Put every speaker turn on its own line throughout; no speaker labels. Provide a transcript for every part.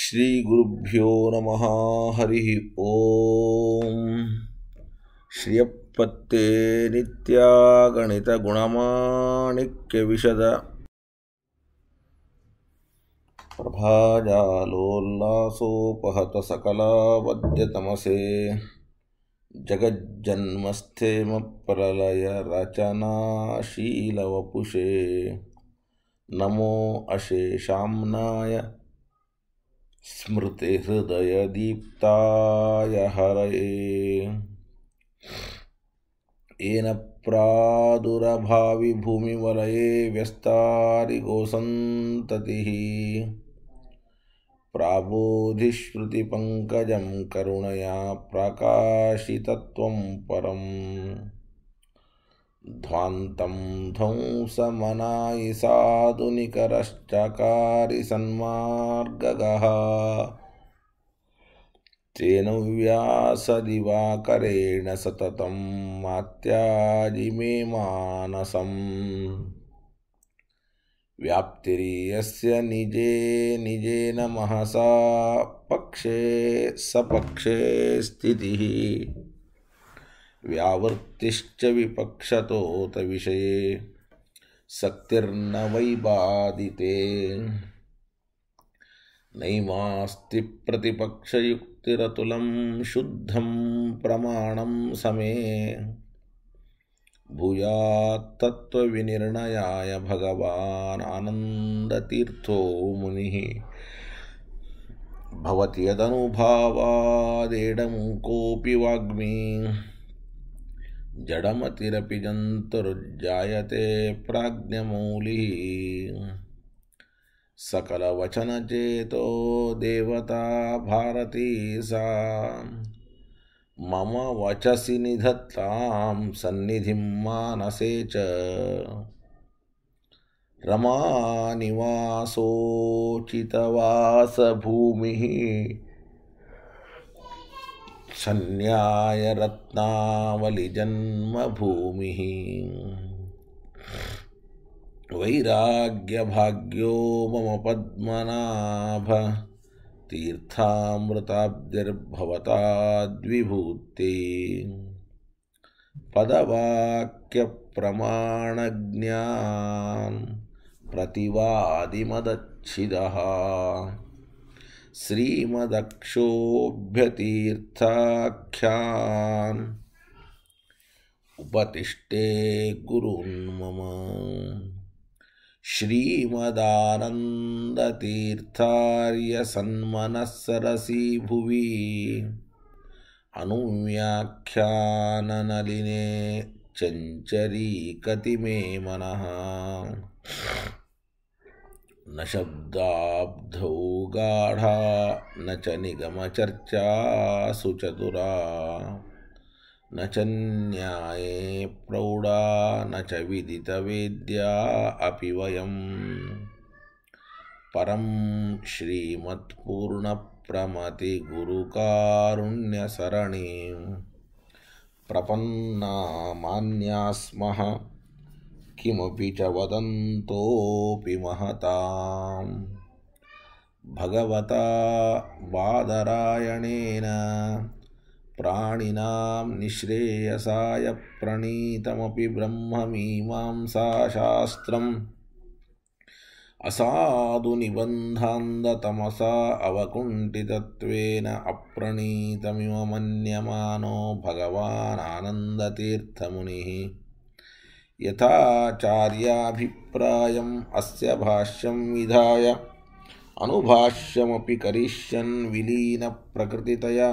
ಶ್ರೀಗುರುಭ್ಯೋ ನಮಃ ಹರಿ ಓಂ ಶ್ರಿಯಪ್ಪತ್ತೇ ನಿತ್ಯಾಗಣಿತ ಗುಣಮಾಣಿಕ್ಯ ವಿಶದ ಪ್ರಭಾಜಾಲೋಲ್ಲಾಸೋಪಹತ ಸಕಲಾವದ್ಯತಮಸೇ जगज्जन्मस्थेमप्रलयरचनाशीलवपुषे नमो अशेषाम्नाय स्मृतिहृदयदीप्ताय हरये येन प्रादुरभावि भूमिवलये व्यस्तारिगोसन्ततिः प्राबोधिश्रुतिपङ्कजं करुणया प्रकाशितत्वं परम् ध्वान्तं ध्वंसमनायि साधुनिकरश्चकारि सन्मार्गगः तेन व्यासदिवाकरेण सततं मात्यादि मानसम् व्याप्तिरीयस्य निजे निजेन महसा पक्षे सपक्षे स्थितिः व्यावर्तिश्च विपक्षतोत विषये शक्तिर्न वै बाधिते नैमास्ति प्रतिपक्षयुक्तिरतुलं शुद्धं प्रमाणं समे भूयात्तत्त्वविनिर्णयाय भगवान् आनन्दतीर्थो मुनिः भवति यदनुभावादेडं कोऽपि वाग्मी जडमतिरपि जन्तुर्जायते प्राज्ञमूलिः सकलवचनचेतो देवता भारती सा मम वचसि निधत्तां सन्निधिं मानसे च रमानिवासोचितवासभूमिः संन्याय रत्नावली जन्म भूमि वैराग्य भाग्यो मम पद्मनाभ तीर्थामृताब्दिर्भवता द्विभूति तीर्थामृताब्धिर्भवता द्विभूते पदवाक्यप्रमाणज्ञान् प्रतिवादिमदच्छिदः श्रीमदक्षोऽभ्यतीर्थाख्यान् उपतिष्ठे गुरुन् मम भुवि अनुव्याख्याननलिने चञ्चरीकतिमे मनः न शब्दाब्धौ गाढा न च निगमचर्चासु चतुरा न च न्याये प्रौढा न च विदितवेद्या अपि वयम् परं श्रीमत्पूर्णप्रमतिगुरुकारुण्यसरणीं प्रपन्नामान्यास्मः किमपि च वदन्तोऽपि महताम् भगवता बादरायणेन प्राणिनां निःश्रेयसाय प्रणीतमपि ब्रह्ममीमांसाशास्त्रम् असाधुनिबन्धान्ततमसा अवकुण्ठितत्वेन अप्रणीतमिव मन्यमानो भगवानानन्दतीर्थमुनिः यथाचार्याभिप्रायम् अस्य भाष्यं विधाय अनुभाष्यमपि करिष्यन् विलीनप्रकृतितया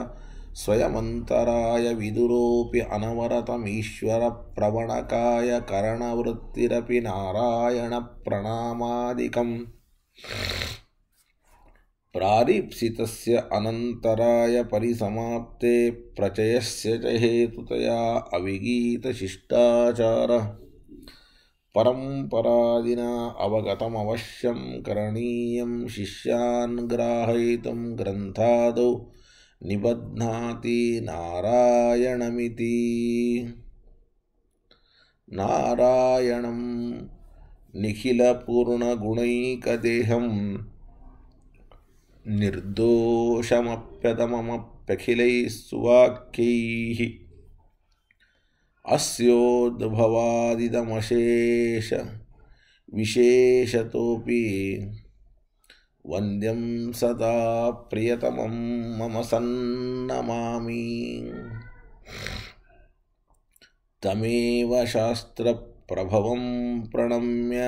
स्वयमन्तराय विदुरोऽपि अनवरतमीश्वरप्रवणकाय करणवृत्तिरपि नारायणप्रणामादिकम् प्रारीप्सितस्य अनन्तराय परिसमाप्ते प्रचयस्य च हेतुतया अविगीतशिष्टाचारः परम्परादिना अवगतमवश्यं करणीयं शिष्यान् ग्राहयितुं ग्रन्थादौ निबध्नाति नारायणमिति नारायणं निखिलपूर्णगुणैकदेहं निर्दोषमप्यतममप्यखिलैः सुवाक्यैः अस्योद्भवादिदमशेष विशेषतोऽपि वन्द्यं सदा प्रियतम मम सन्नमामि तमेव प्रभव प्रणम्य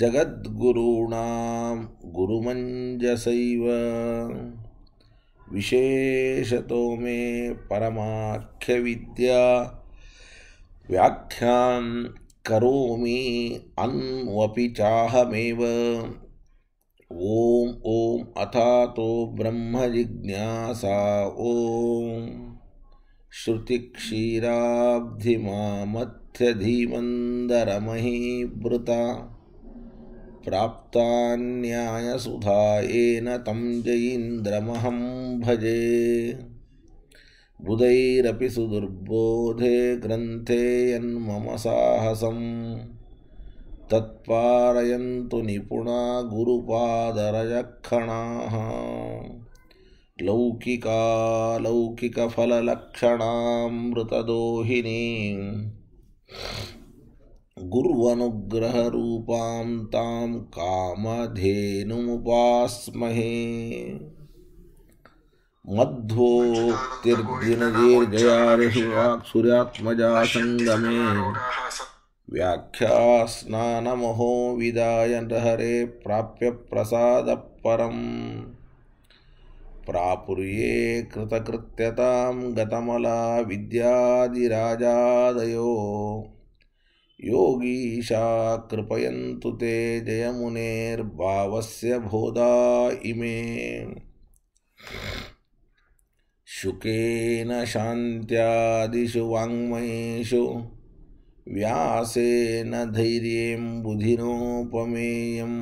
जगद्गुरूणां गुरुमञ्जसैव विशेषतो मे परमाख्य विद्या व्याख्यान करोमि अन्वपि चाहमेव ओम ओम अथा तो ब्रह्म जिज्ञासा ओम श्रुतिक्षीराब्धिमामथ्य धीमन्दरमहीभृता प्राप्तान्यायसुधा येन तं जयीन्द्रमहं भजे बुधैरपि सुदुर्बोधे ग्रन्थे यन्मम साहसम् तत्पारयन्तु निपुणा गुरुपादरजक्षणाः लौकिकालौकिकफललक्षणामृतदोहिनीम् गुर्वनुग्रहरूपां तां कामधेनुमुपास्महे मध्वोक्तिर्दिनदीर्घयारिवाक्सुर्यात्मजा सङ्गमे व्याख्यास्नानमहो विदायनहरे प्राप्य प्रसादपरम् प्रापुर्ये कृतकृत्यतां गतमला विद्यादिराजादयो योगीशा कृपयन्तु ते जयमुनेर्भावस्य बोधा इमे शुकेन शान्त्यादिषु वाङ्मयेषु व्यासेन धैर्येण बुधिनोपमेयम्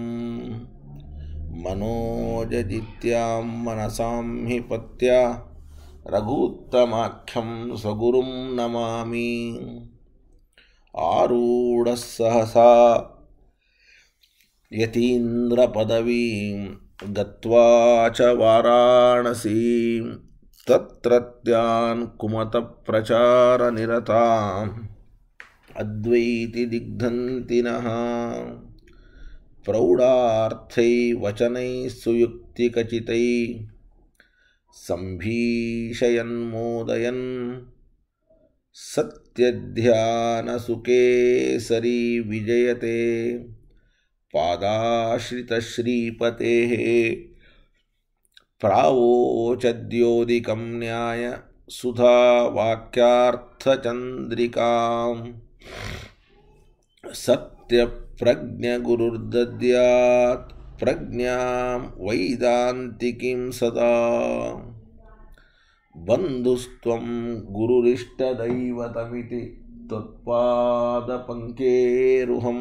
मनोजदित्यां मनसां हि पत्या रघुत्तमाख्यं स्वगुरुं नमामि आरूढः सहसा यतीन्द्रपदवीं गत्वा च वाराणसीं तत्रत्यान् कुमतप्रचारनिरताम् अद्वैतिदिग्धन्तिनः प्रौढार्थैर्वचनैः सुयुक्तिकचितैः सम्भीषयन्मोदयन् सरी विजयते पादाश्रितश्रीपतेः प्रावोचद्योदिकं न्याय सुधा सुधावाक्यार्थचन्द्रिकाम् सत्यप्रज्ञगुरुर्दद्यात् प्रज्ञां वैदान्तिकीं सदा बन्धुस्त्वं गुरुरिष्टदैवतमिति त्वत्पादपङ्केरुहं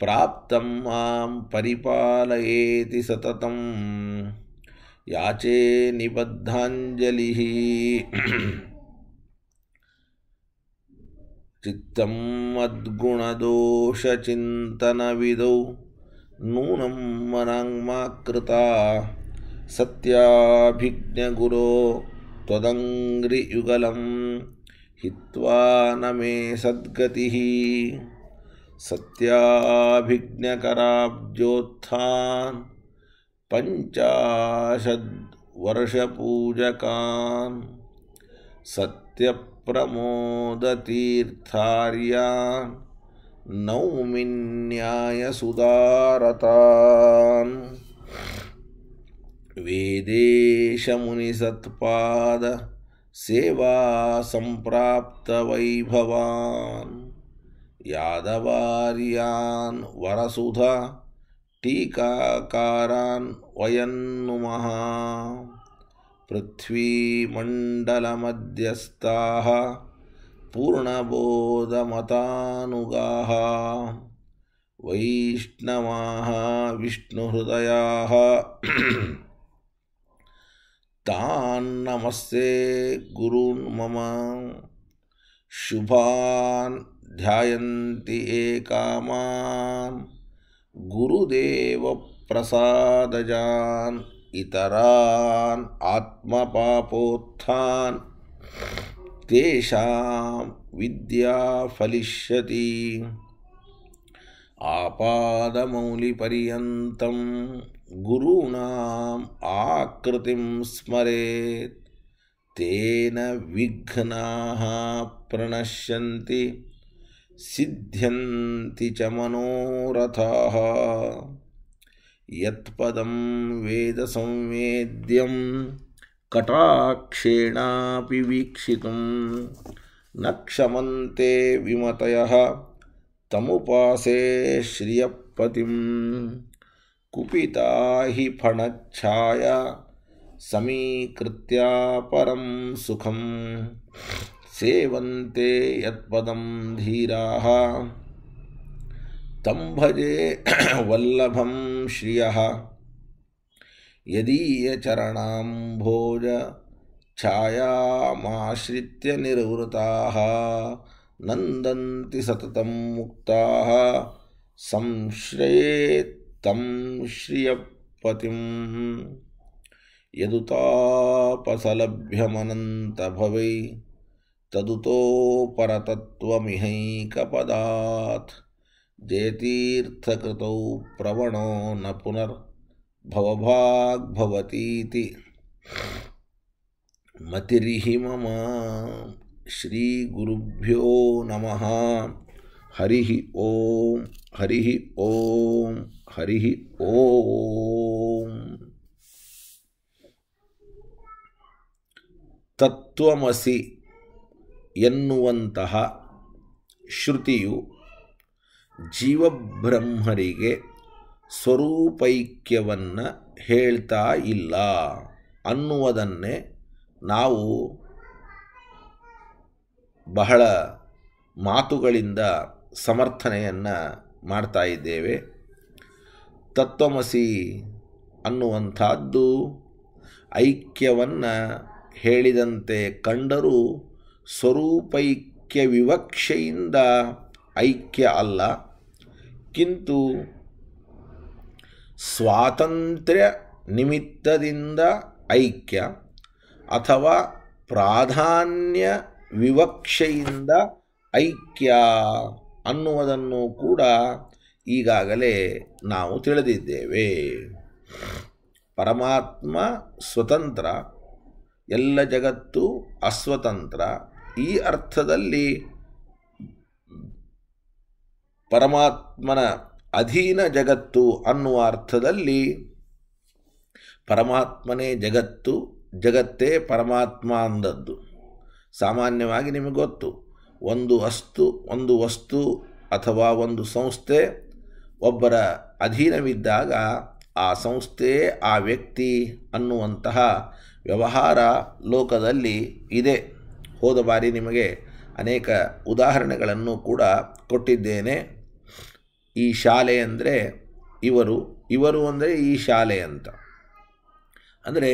प्राप्तं मां परिपालयेति सततं याचे निबद्धाञ्जलिः चित्तम् मद्गुणदोषचिन्तनविदौ नूनं मनाङ्माकृता सत्याभिज्ञगुरो त्वदङ्घ्रियुगलं हित्वा न मे सद्गतिः सत्याभिज्ञकराब्जोत्थान् पञ्चाशद्वर्षपूजकान् सत्यप्रमोदतीर्थार्यान् नौमिन्यायसुदारतान् वेदेशमुनिसत्पाद सेवा सम्प्राप्तवैभवान् यादवार्यान् वरसुधा टीकाकारान् वयं नुमः पृथ्वीमण्डलमध्यस्थाः पूर्णबोधमतानुगाः वैष्णवाः विष्णुहृदयाः नमस्ते गुरून् मम शुभान ध्यायन्ति एकामान गुरुदेव प्रसादजान इतरान आत्मपापोत्थान तेषां विद्या फलिष्यति आपादमौलिपर्यन्तम् गुरूणाम् आकृतिं स्मरेत् तेन विघ्नाः प्रणश्यन्ति सिद्ध्यन्ति च मनोरथाः यत्पदं वेदसंवेद्यं कटाक्षेणापि वीक्षितुं न क्षमते विमतयः तमुपासे श्रियपतिम् कुपिता हि फणच्छाया समीकृत्या परम सुखम सेवन्ते यत्पदं धीराः तं भजे वल्लभं श्रियः यदीयचरणाम्भोज छायामाश्रित्य निर्वृताः नन्दन्ति सततं मुक्ताः संश्रयेत् तम श्रियपति यदुतापसलभ्यमन भव जयतीर्थकृतौ प्रवणो न पुनर्भवभाग्भवतीति मतिरिः मम श्रीगुरुभ्यो नमः हरिः ओं हरिः ॐ ಹರಿ ಓ ತತ್ವಮಸಿ ಎನ್ನುವಂತಹ ಶ್ರುತಿಯು ಜೀವಬ್ರಹ್ಮರಿಗೆ ಸ್ವರೂಪೈಕ್ಯವನ್ನು ಹೇಳ್ತಾ ಇಲ್ಲ ಅನ್ನುವುದನ್ನೇ ನಾವು ಬಹಳ ಮಾತುಗಳಿಂದ ಸಮರ್ಥನೆಯನ್ನು ಮಾಡ್ತಾ ಇದ್ದೇವೆ ತತ್ವಮಸಿ ಅನ್ನುವಂಥದ್ದು ಐಕ್ಯವನ್ನು ಹೇಳಿದಂತೆ ಕಂಡರೂ ಸ್ವರೂಪೈಕ್ಯ ವಿವಕ್ಷೆಯಿಂದ ಐಕ್ಯ ಅಲ್ಲ ಕಿಂತು ಸ್ವಾತಂತ್ರ್ಯ ನಿಮಿತ್ತದಿಂದ ಐಕ್ಯ ಅಥವಾ ಪ್ರಾಧಾನ್ಯ ವಿವಕ್ಷೆಯಿಂದ ಐಕ್ಯ ಅನ್ನುವುದನ್ನು ಕೂಡ ಈಗಾಗಲೇ ನಾವು ತಿಳಿದಿದ್ದೇವೆ ಪರಮಾತ್ಮ ಸ್ವತಂತ್ರ ಎಲ್ಲ ಜಗತ್ತು ಅಸ್ವತಂತ್ರ ಈ ಅರ್ಥದಲ್ಲಿ ಪರಮಾತ್ಮನ ಅಧೀನ ಜಗತ್ತು ಅನ್ನುವ ಅರ್ಥದಲ್ಲಿ ಪರಮಾತ್ಮನೇ ಜಗತ್ತು ಜಗತ್ತೇ ಪರಮಾತ್ಮ ಅಂದದ್ದು ಸಾಮಾನ್ಯವಾಗಿ ನಿಮಗೆ ಗೊತ್ತು ಒಂದು ವಸ್ತು ಒಂದು ವಸ್ತು ಅಥವಾ ಒಂದು ಸಂಸ್ಥೆ ಒಬ್ಬರ ಅಧೀನವಿದ್ದಾಗ ಆ ಸಂಸ್ಥೆ ಆ ವ್ಯಕ್ತಿ ಅನ್ನುವಂತಹ ವ್ಯವಹಾರ ಲೋಕದಲ್ಲಿ ಇದೆ ಹೋದ ಬಾರಿ ನಿಮಗೆ ಅನೇಕ ಉದಾಹರಣೆಗಳನ್ನು ಕೂಡ ಕೊಟ್ಟಿದ್ದೇನೆ ಈ ಶಾಲೆ ಅಂದರೆ ಇವರು ಇವರು ಅಂದರೆ ಈ ಶಾಲೆ ಅಂತ ಅಂದರೆ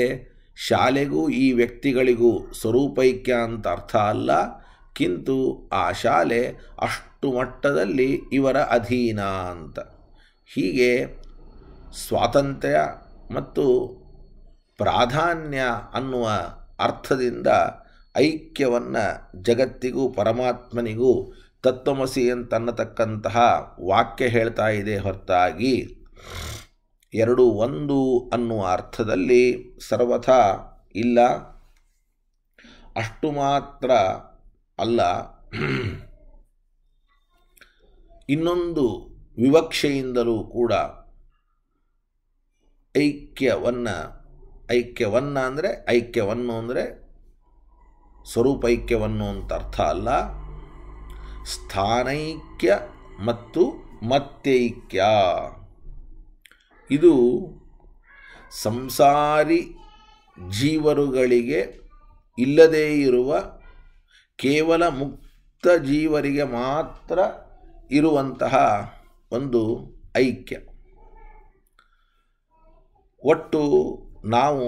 ಶಾಲೆಗೂ ಈ ವ್ಯಕ್ತಿಗಳಿಗೂ ಸ್ವರೂಪೈಕ್ಯ ಅಂತ ಅರ್ಥ ಅಲ್ಲ ಕಿಂತು ಆ ಶಾಲೆ ಅಷ್ಟು ಮಟ್ಟದಲ್ಲಿ ಇವರ ಅಧೀನ ಅಂತ ಹೀಗೆ ಸ್ವಾತಂತ್ರ್ಯ ಮತ್ತು ಪ್ರಾಧಾನ್ಯ ಅನ್ನುವ ಅರ್ಥದಿಂದ ಐಕ್ಯವನ್ನು ಜಗತ್ತಿಗೂ ಪರಮಾತ್ಮನಿಗೂ ತತ್ವಮಸಿ ಅಂತನ್ನತಕ್ಕಂತಹ ವಾಕ್ಯ ಹೇಳ್ತಾ ಇದೆ ಹೊರತಾಗಿ ಎರಡು ಒಂದು ಅನ್ನುವ ಅರ್ಥದಲ್ಲಿ ಸರ್ವಥ ಇಲ್ಲ ಅಷ್ಟು ಮಾತ್ರ ಅಲ್ಲ ಇನ್ನೊಂದು ವಿವಕ್ಷೆಯಿಂದಲೂ ಕೂಡ ಐಕ್ಯವನ್ನು ಐಕ್ಯವನ್ನು ಅಂದರೆ ಐಕ್ಯವನ್ನು ಅಂದರೆ ಸ್ವರೂಪ ಐಕ್ಯವನ್ನು ಅಂತ ಅರ್ಥ ಅಲ್ಲ ಸ್ಥಾನೈಕ್ಯ ಮತ್ತು ಮತ್ತೈಕ್ಯ ಇದು ಸಂಸಾರಿ ಜೀವರುಗಳಿಗೆ ಇಲ್ಲದೇ ಇರುವ ಕೇವಲ ಮುಕ್ತ ಜೀವರಿಗೆ ಮಾತ್ರ ಇರುವಂತಹ ಒಂದು ಐಕ್ಯ ಒಟ್ಟು ನಾವು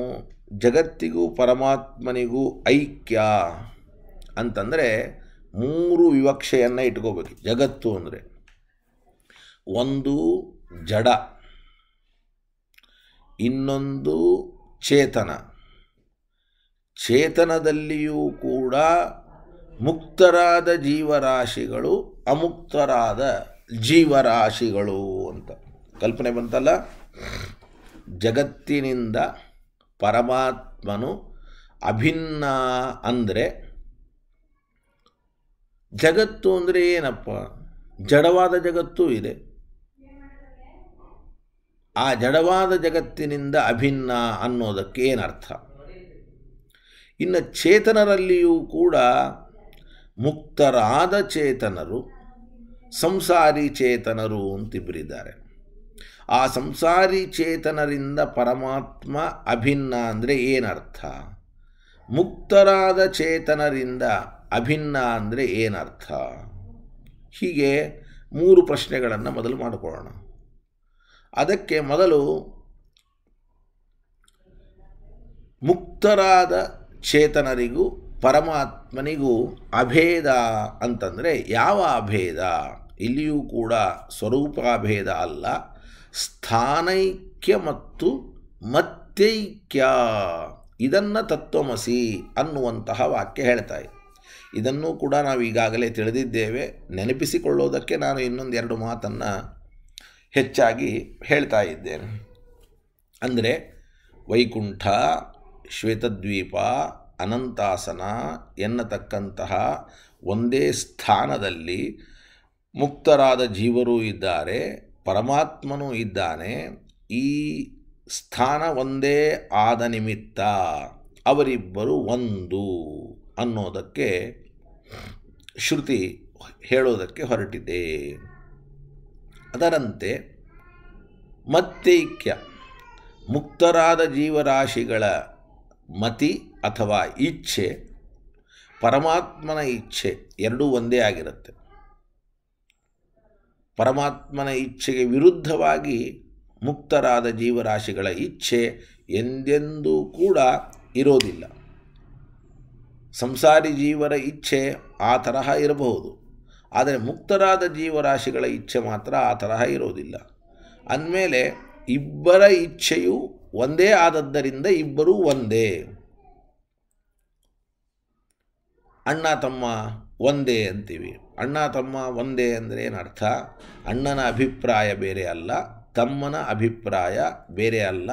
ಜಗತ್ತಿಗೂ ಪರಮಾತ್ಮನಿಗೂ ಐಕ್ಯ ಅಂತಂದರೆ ಮೂರು ವಿವಕ್ಷೆಯನ್ನು ಇಟ್ಕೋಬೇಕು ಜಗತ್ತು ಅಂದರೆ ಒಂದು ಜಡ ಇನ್ನೊಂದು ಚೇತನ ಚೇತನದಲ್ಲಿಯೂ ಕೂಡ ಮುಕ್ತರಾದ ಜೀವರಾಶಿಗಳು ಅಮುಕ್ತರಾದ ಜೀವರಾಶಿಗಳು ಅಂತ ಕಲ್ಪನೆ ಬಂತಲ್ಲ ಜಗತ್ತಿನಿಂದ ಪರಮಾತ್ಮನು ಅಭಿನ್ನ ಅಂದರೆ ಜಗತ್ತು ಅಂದರೆ ಏನಪ್ಪ ಜಡವಾದ ಜಗತ್ತೂ ಇದೆ ಆ ಜಡವಾದ ಜಗತ್ತಿನಿಂದ ಅಭಿನ್ನ ಅನ್ನೋದಕ್ಕೆ ಏನರ್ಥ ಇನ್ನು ಚೇತನರಲ್ಲಿಯೂ ಕೂಡ ಮುಕ್ತರಾದ ಚೇತನರು ಸಂಸಾರಿ ಚೇತನರು ಅಂತಿಬ್ಬರಿದ್ದಾರೆ ಆ ಸಂಸಾರಿ ಚೇತನರಿಂದ ಪರಮಾತ್ಮ ಅಭಿನ್ನ ಅಂದರೆ ಏನರ್ಥ ಮುಕ್ತರಾದ ಚೇತನರಿಂದ ಅಭಿನ್ನ ಅಂದರೆ ಏನರ್ಥ ಹೀಗೆ ಮೂರು ಪ್ರಶ್ನೆಗಳನ್ನು ಮೊದಲು ಮಾಡಿಕೊಳ್ಳೋಣ ಅದಕ್ಕೆ ಮೊದಲು ಮುಕ್ತರಾದ ಚೇತನರಿಗೂ ಪರಮಾತ್ಮನಿಗೂ ಅಭೇದ ಅಂತಂದರೆ ಯಾವ ಅಭೇದ ಇಲ್ಲಿಯೂ ಕೂಡ ಸ್ವರೂಪಾಭೇದ ಅಲ್ಲ ಸ್ಥಾನೈಕ್ಯ ಮತ್ತು ಮತ್ತೈಕ್ಯ ಇದನ್ನು ತತ್ವಮಸಿ ಅನ್ನುವಂತಹ ವಾಕ್ಯ ಹೇಳ್ತಾ ಇದೆ ಇದನ್ನು ಕೂಡ ನಾವು ಈಗಾಗಲೇ ತಿಳಿದಿದ್ದೇವೆ ನೆನಪಿಸಿಕೊಳ್ಳೋದಕ್ಕೆ ನಾನು ಇನ್ನೊಂದು ಎರಡು ಮಾತನ್ನು ಹೆಚ್ಚಾಗಿ ಹೇಳ್ತಾ ಇದ್ದೇನೆ ಅಂದರೆ ವೈಕುಂಠ ಶ್ವೇತದ್ವೀಪ ಅನಂತಾಸನ ಎನ್ನತಕ್ಕಂತಹ ಒಂದೇ ಸ್ಥಾನದಲ್ಲಿ ಮುಕ್ತರಾದ ಜೀವರೂ ಇದ್ದಾರೆ ಪರಮಾತ್ಮನೂ ಇದ್ದಾನೆ ಈ ಸ್ಥಾನ ಒಂದೇ ಆದ ನಿಮಿತ್ತ ಅವರಿಬ್ಬರು ಒಂದು ಅನ್ನೋದಕ್ಕೆ ಶ್ರುತಿ ಹೇಳೋದಕ್ಕೆ ಹೊರಟಿದೆ ಅದರಂತೆ ಮತ್ತೈಕ್ಯ ಮುಕ್ತರಾದ ಜೀವರಾಶಿಗಳ ಮತಿ ಅಥವಾ ಇಚ್ಛೆ ಪರಮಾತ್ಮನ ಇಚ್ಛೆ ಎರಡೂ ಒಂದೇ ಆಗಿರುತ್ತೆ ಪರಮಾತ್ಮನ ಇಚ್ಛೆಗೆ ವಿರುದ್ಧವಾಗಿ ಮುಕ್ತರಾದ ಜೀವರಾಶಿಗಳ ಇಚ್ಛೆ ಎಂದೆಂದೂ ಕೂಡ ಇರೋದಿಲ್ಲ ಸಂಸಾರಿ ಜೀವರ ಇಚ್ಛೆ ಆ ತರಹ ಇರಬಹುದು ಆದರೆ ಮುಕ್ತರಾದ ಜೀವರಾಶಿಗಳ ಇಚ್ಛೆ ಮಾತ್ರ ಆ ತರಹ ಇರೋದಿಲ್ಲ ಅಂದಮೇಲೆ ಇಬ್ಬರ ಇಚ್ಛೆಯು ಒಂದೇ ಆದದ್ದರಿಂದ ಇಬ್ಬರೂ ಒಂದೇ ಅಣ್ಣ ತಮ್ಮ ಒಂದೇ ಅಂತೀವಿ ಅಣ್ಣ ತಮ್ಮ ಒಂದೇ ಅಂದರೆ ಏನರ್ಥ ಅಣ್ಣನ ಅಭಿಪ್ರಾಯ ಬೇರೆ ಅಲ್ಲ ತಮ್ಮನ ಅಭಿಪ್ರಾಯ ಬೇರೆ ಅಲ್ಲ